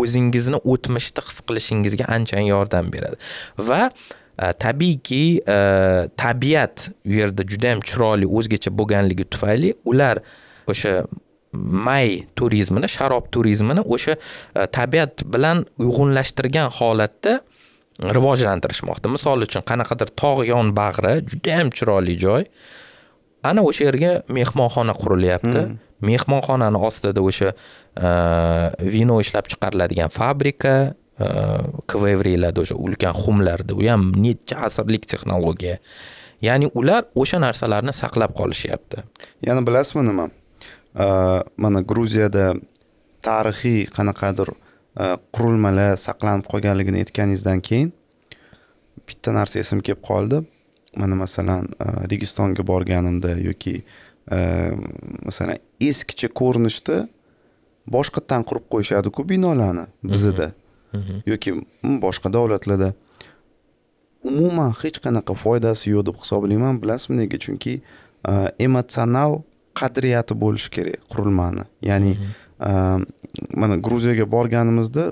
o'zingizni o'tmishni his qilishingizga anchayin yordam beradi va e, tabiiyki tabiat u yerda juda chiroyli o'zgacha bo'lganligi tufayli ular o'sha may turizmini sharob turizmini o'sha tabiat bilan uyg'unlashtirgan holatda Hm. rivojlantirishmoqda misol uchun qanaqadir tog' yon bag'ri judayam chiroyli joy ana o'sha yerga mehmonxona qurilyapti hm. mehmonxonani ostida o'sha e, vino ishlab chiqariladigan fabrika e, kvevriladi o'sha ulkan xumlarda u ham necha asrlik texnologiya ya'ni ular o'sha narsalarni saqlab qolishyapti yana bilasizmi nima e, mana gruziyada tarixiy qanaqadir E, qurilmalar saqlanib qolganligini aytganingizdan keyin bitta narsa esimga kelib qoldi mana masalan e, registonga borganimda yoki e, masalan eskicha ko'rinishda boshqatdan qurib qo'yishadiku binolarni bizada mhm. mhm. yoki boshqa davlatlarda umuman hech qanaqa foydasi yo'q deb hisoblayman bilasizmi nega chunki emotsional qadriyati bo'lishi kerak qurilmani ya'ni mm -hmm. mana gruziyaga borganimizda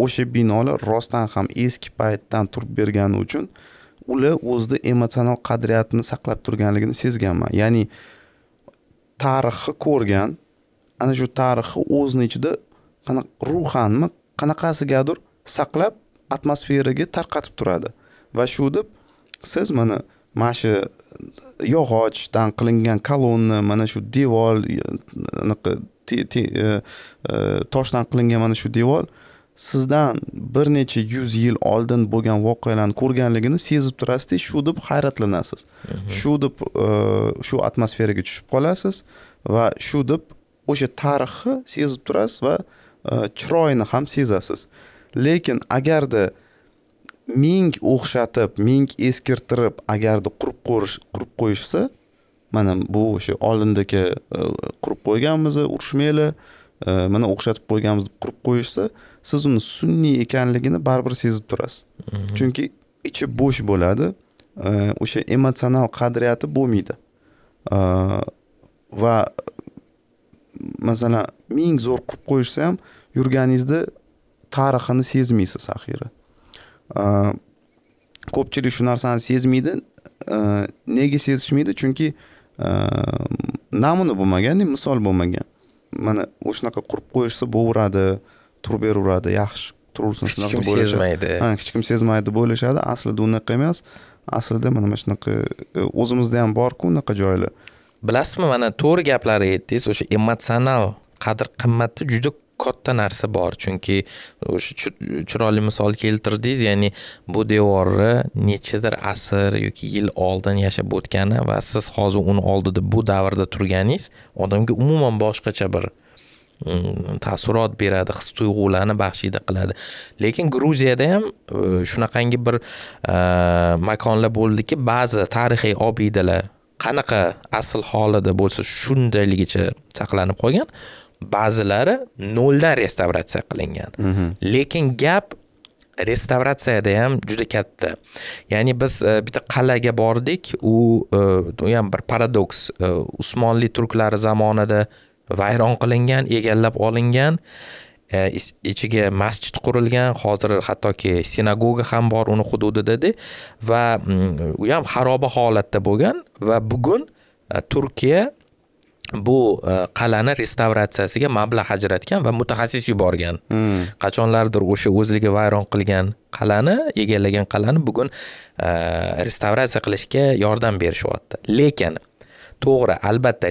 o'sha binolar rostdan ham eski paytdan turib bergani uchun ular o'zida emotsional qadriyatini saqlab turganligini sezganman ya'ni tarixni ko'rgan ana shu tarixni o'zini ichida ruhanmi qanaqasigadir saqlab atmosferaga tarqatib turadi va shu deb siz mana mana shu yog'ochdan qilingan kolonna mana shu devor anaqa E, e, toshdan qilingan mana shu devor sizdan bir necha yuz yil oldin bo'lgan voqealarni ko'rganligini sezib turasiz shu deb hayratlanasiz mhm. shu deb e, shu atmosferaga tushib qolasiz va shu deb o'sha tarixni sezib turasiz va chiroyini ham sezasiz lekin agarda ming o'xshatib ming eskirtirib agarda qurib qo'yish qurib qo'yishsa mana bu o'sha oldindagi e, qurib qo'yganmiz e, urushmanglar e, mana o'xshatib qo'yganmiz deb qurib qo'yishsa siz uni sun'iy ekanligini baribir sezib turasiz mhm. chunki ichi bo'sh bo'ladi o'sha emotsional qadriyati bo'lmaydi va masalan ming zo'r qurib qo'yishsa ham yurganingizda tarixini sezmaysiz axiyri ko'pchilik shu narsani sezmaydi nega sezishmaydi chunki namuna bo'lmagan misol bo'lmagan mana o'shanaqa qurib qo'yishsa bo'laveradi turib beraveradi yaxshi tursin shunaqa kim sezmaydi ha hech kim sezmaydi deb o'ylashadi aslida unaqa emas aslida mana mana shunaqa o'zimizda ham borku unaqa joylar bilasizmi mana to'g'ri gaplarni aytdingiz o'sha emotsional qadr qimmatni juda katta narsa bor chunki o'sha chiroyli misol keltirdingiz ya'ni bu devorni nechadir asr yoki yil oldin yashab o'tgani va siz hozir uni oldida bu davrda turganingiz odamga umuman boshqacha bir mm, taassurot beradi his tuyg'ularni baxshida qiladi lekin gruziyada ham e, shunaqangi bir e, makonlar bo'ldiki ba'zi tarixiy obidalar qanaqa asl holida bo'lsa shundayligicha saqlanib qolgan ba'zilari noldan restavratsiya qilingan mm -hmm. lekin gap restavratsiyada ham juda katta ya'ni biz uh, bitta qal'aga bordik u e, u ham bir paradoks uh, usmonli turklari zamonida vayron qilingan egallab olingan ichiga masjid qurilgan hozir hattoki sinagoga ham bor uni hududidada va mm, u ham xaroba holatda bo'lgan va bugun turkiya bu e, qal'ani restavratsiyasiga mablag' ajratgan va mutaxassis yuborgan hmm. qachonlardir o'sha o'zligi vayron qilgan qal'ani egallagan qal'ani bugun e, restavratsiya qilishga yordam berishyapti lekin to'g'ri albatta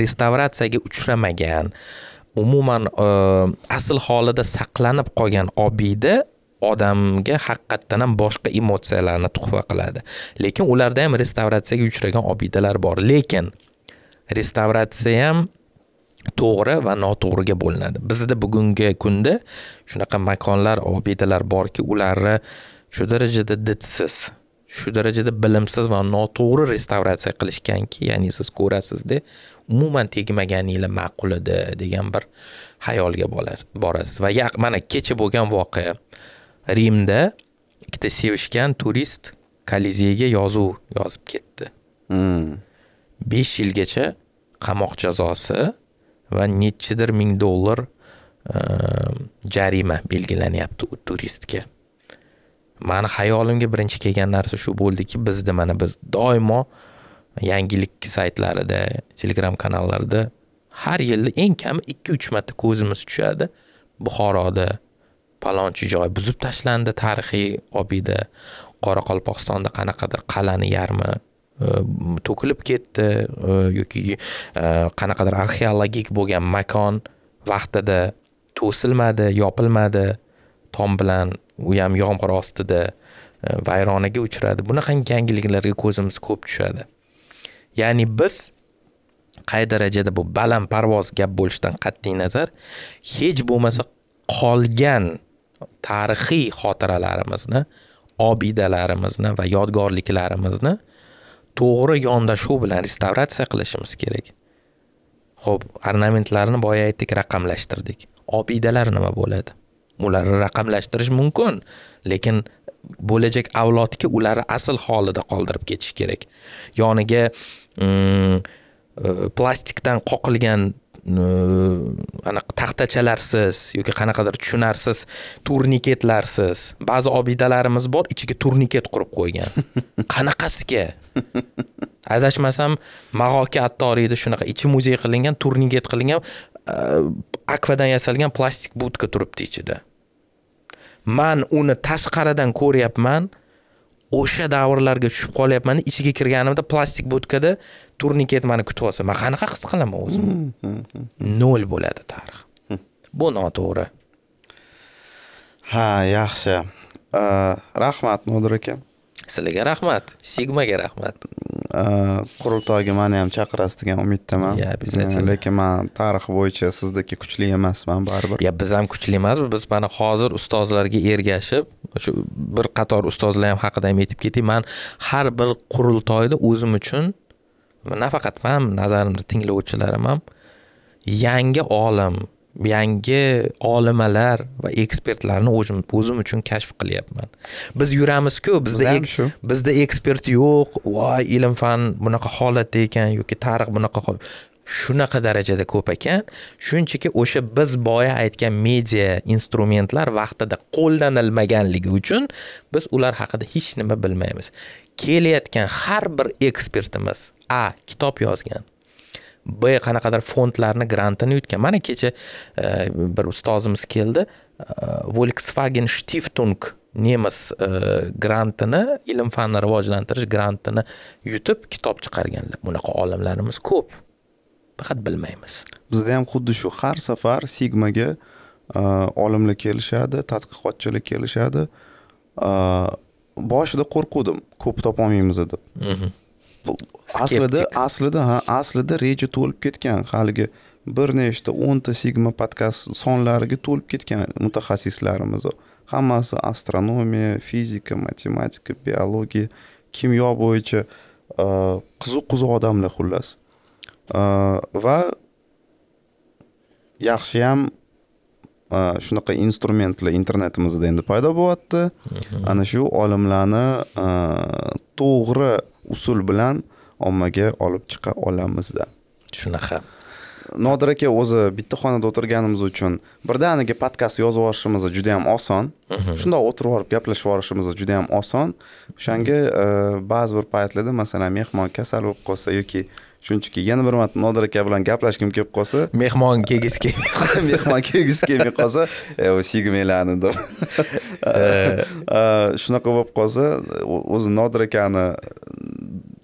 restavratsiyaga uchramagan umuman e, asl holida saqlanib qolgan obida odamga haqiqatdan ham boshqa emotsiyalarni tuhfa qiladi lekin ularda ham restavratsiyaga uchragan obidalar bor lekin restavratsiya ham to'g'ri va noto'g'riga bo'linadi bizda bugungi kunda shunaqa makonlar obidalar borki ularni shu darajada didsiz shu darajada bilimsiz va noto'g'ri restavratsiya qilishganki ya'ni siz ko'rasizda umuman tegmaganinglar ma'qul edi degan bir xayolga borasiz va mana kecha bo'lgan voqea rimda ikkita sevishgan turist kolizeyga yozuv yozib ketdi hmm. besh yilgacha qamoq jazosi va nechidir ming dollar e, jarima belgilanyapti u turistga mani hayolimga birinchi kelgan narsa shu bo'ldiki bizni mana biz doimo yangilik saytlarida telegram kanallarida har yili eng kami ikki uch marta ko'zimiz tushadi buxoroda palonchi joy buzib tashlandi tarixiy obida qoraqalpog'istonda qanaqadir qal'ani yarmi to'kilib ketdi yoki qanaqadir arxeologik bo'lgan makon vaqtida to'silmadi yopilmadi tom bilan u ham yomg'ir ostida vayronaga uchradi bunaqangi yangiliklarga ko'zimiz ko'p tushadi ya'ni biz qay darajada bu balandparvoz gap bo'lishidan qat'iy nazar hech bo'lmasa qolgan tarixiy xotiralarimizni obidalarimizni va yodgorliklarimizni to'g'ri yondashuv bilan restavratsiya qilishimiz kerak ho'p ornamentlarni boya aytdik raqamlashtirdik obidalar nima bo'ladi ularni raqamlashtirish mumkin lekin bo'lajak avlodga ularni asl holida qoldirib ketish kerak yoniga mm, e, plastikdan qoqilgan anaqa taxtachalarsiz yoki qanaqadir tushunarsiz turniketlarsiz ba'zi obidalarimiz bor ichiga turniket qurib qo'ygan qanaqasiga adashmasam mag'oki attoriyda shunaqa ichi muzey qilingan turniket qilingan e, akvadan yasalgan plastik budka turibdi ichida man uni tashqaridan ko'ryapman o'sha davrlarga tushib qolyapman ichiga kirganimda plastik butkada turniket mani kutib olsa man qanaqa his qilaman o'zimni hmm, hmm, hmm. nol bo'ladi tarix bu noto'g'ri ha yaxshi rahmat nodir aka sizlarga rahmat sigmaga rahmat э, qurultoyga mani ham chaqirasiz degan umiddaman э, lekin man tarix bo'yicha sizdaki kuchli emasman baribir yo biz ham kuchli emasmiz biz mana hozir ustozlarga ergashib shu bir qator ustozlar ham haqida ham aytib ketay man har bir qurultoyda o'zim uchun nafaqat man nazarimda tinglovchilarim ham yangi olim yangi olimalar va ekspertlarni o'zim uchun kashf qilyapman biz yuramiz-ku, bizda bizda ekspert yo'q voy ilm fan bunaqa holatda ekan yoki tarix bunaqa shunaqa darajada ko'p ekan shunchaki o'sha biz boya aytgan media instrumentlar vaqtida qo'llanilmaganligi uchun biz ular haqida hech nima bilmaymiz kelayotgan har bir ekspertimiz a kitob yozgan b qanaqadir fondlarni grantini yutgan mana kecha e, bir ustozimiz keldi e, volkswagen stiftung nemis e, grantini ilm fanni rivojlantirish grantini yutib kitob chiqarganlar bunaqa olimlarimiz ko'p faqat bilmaymiz bizda ham xuddi shu har safar sigmaga olimlar kelishadi tadqiqotchilar kelishadi boshida qo'rquvdim ko'p topolmaymiz deb mhm. aslida aslida ha aslida reja to'lib ketgan haligi bir nechta o'nta sigma podkast sonlariga to'lib ketgan mutaxassislarimiz hammasi astronomiya fizika matematika biologiya kimyo bo'yicha e, qiziq qiziq odamlar xullas e, va yaxshiyam e, shunaqa instrumentlar internetimizda endi paydo bo'lyapti mhm. ana shu olimlarni to'g'ri usul bilan ommaga olib chiqa olamizda shunaqa nodir aka o'zi bitta xonada o'tirganimiz uchun birdaniga podkast yozib yuborishimiz juda ham oson mhm. shundoq o'tirib olib gaplashib yuborishimiz juda ham oson o'shanga e, ba'zi bir paytlarda masalan mehmon kasal bo'lib qolsa yoki shunchaki yana bir marta nodir aka bilan gaplashgim kelib qolsa mehmon kelgisi kelmay qolsa mehmon kelgisi kelmay qolsa e, sigmanglarni deb e. shunaqa bo'lib qolsa o'zi nodir akani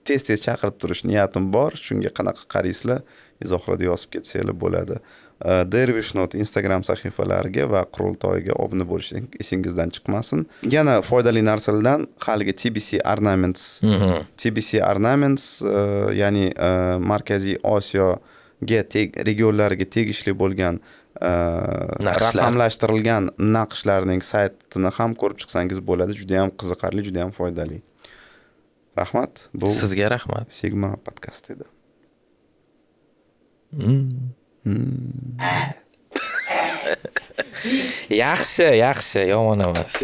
tez tez chaqirib turish niyatim bor shunga qanaqa qaraysizlar izohlarda yozib ketsanglar bo'ladi dervish not instagram sahifalariga va qurultoyga obuna bo'lish esingizdan chiqmasin yana foydali narsalardan haligi tbc ornaments mm-hmm. tbc ornaments e, ya'ni e, markaziy osiyoga regionlariga tegishli bo'lgan e, raqamlashtirilgan naqshlarning saytini ham ko'rib chiqsangiz bo'ladi juda yam qiziqarli juda yam foydali Рахмат, бұл sizga rahmat sigma podkast edi yaxshi yaxshi yomon emas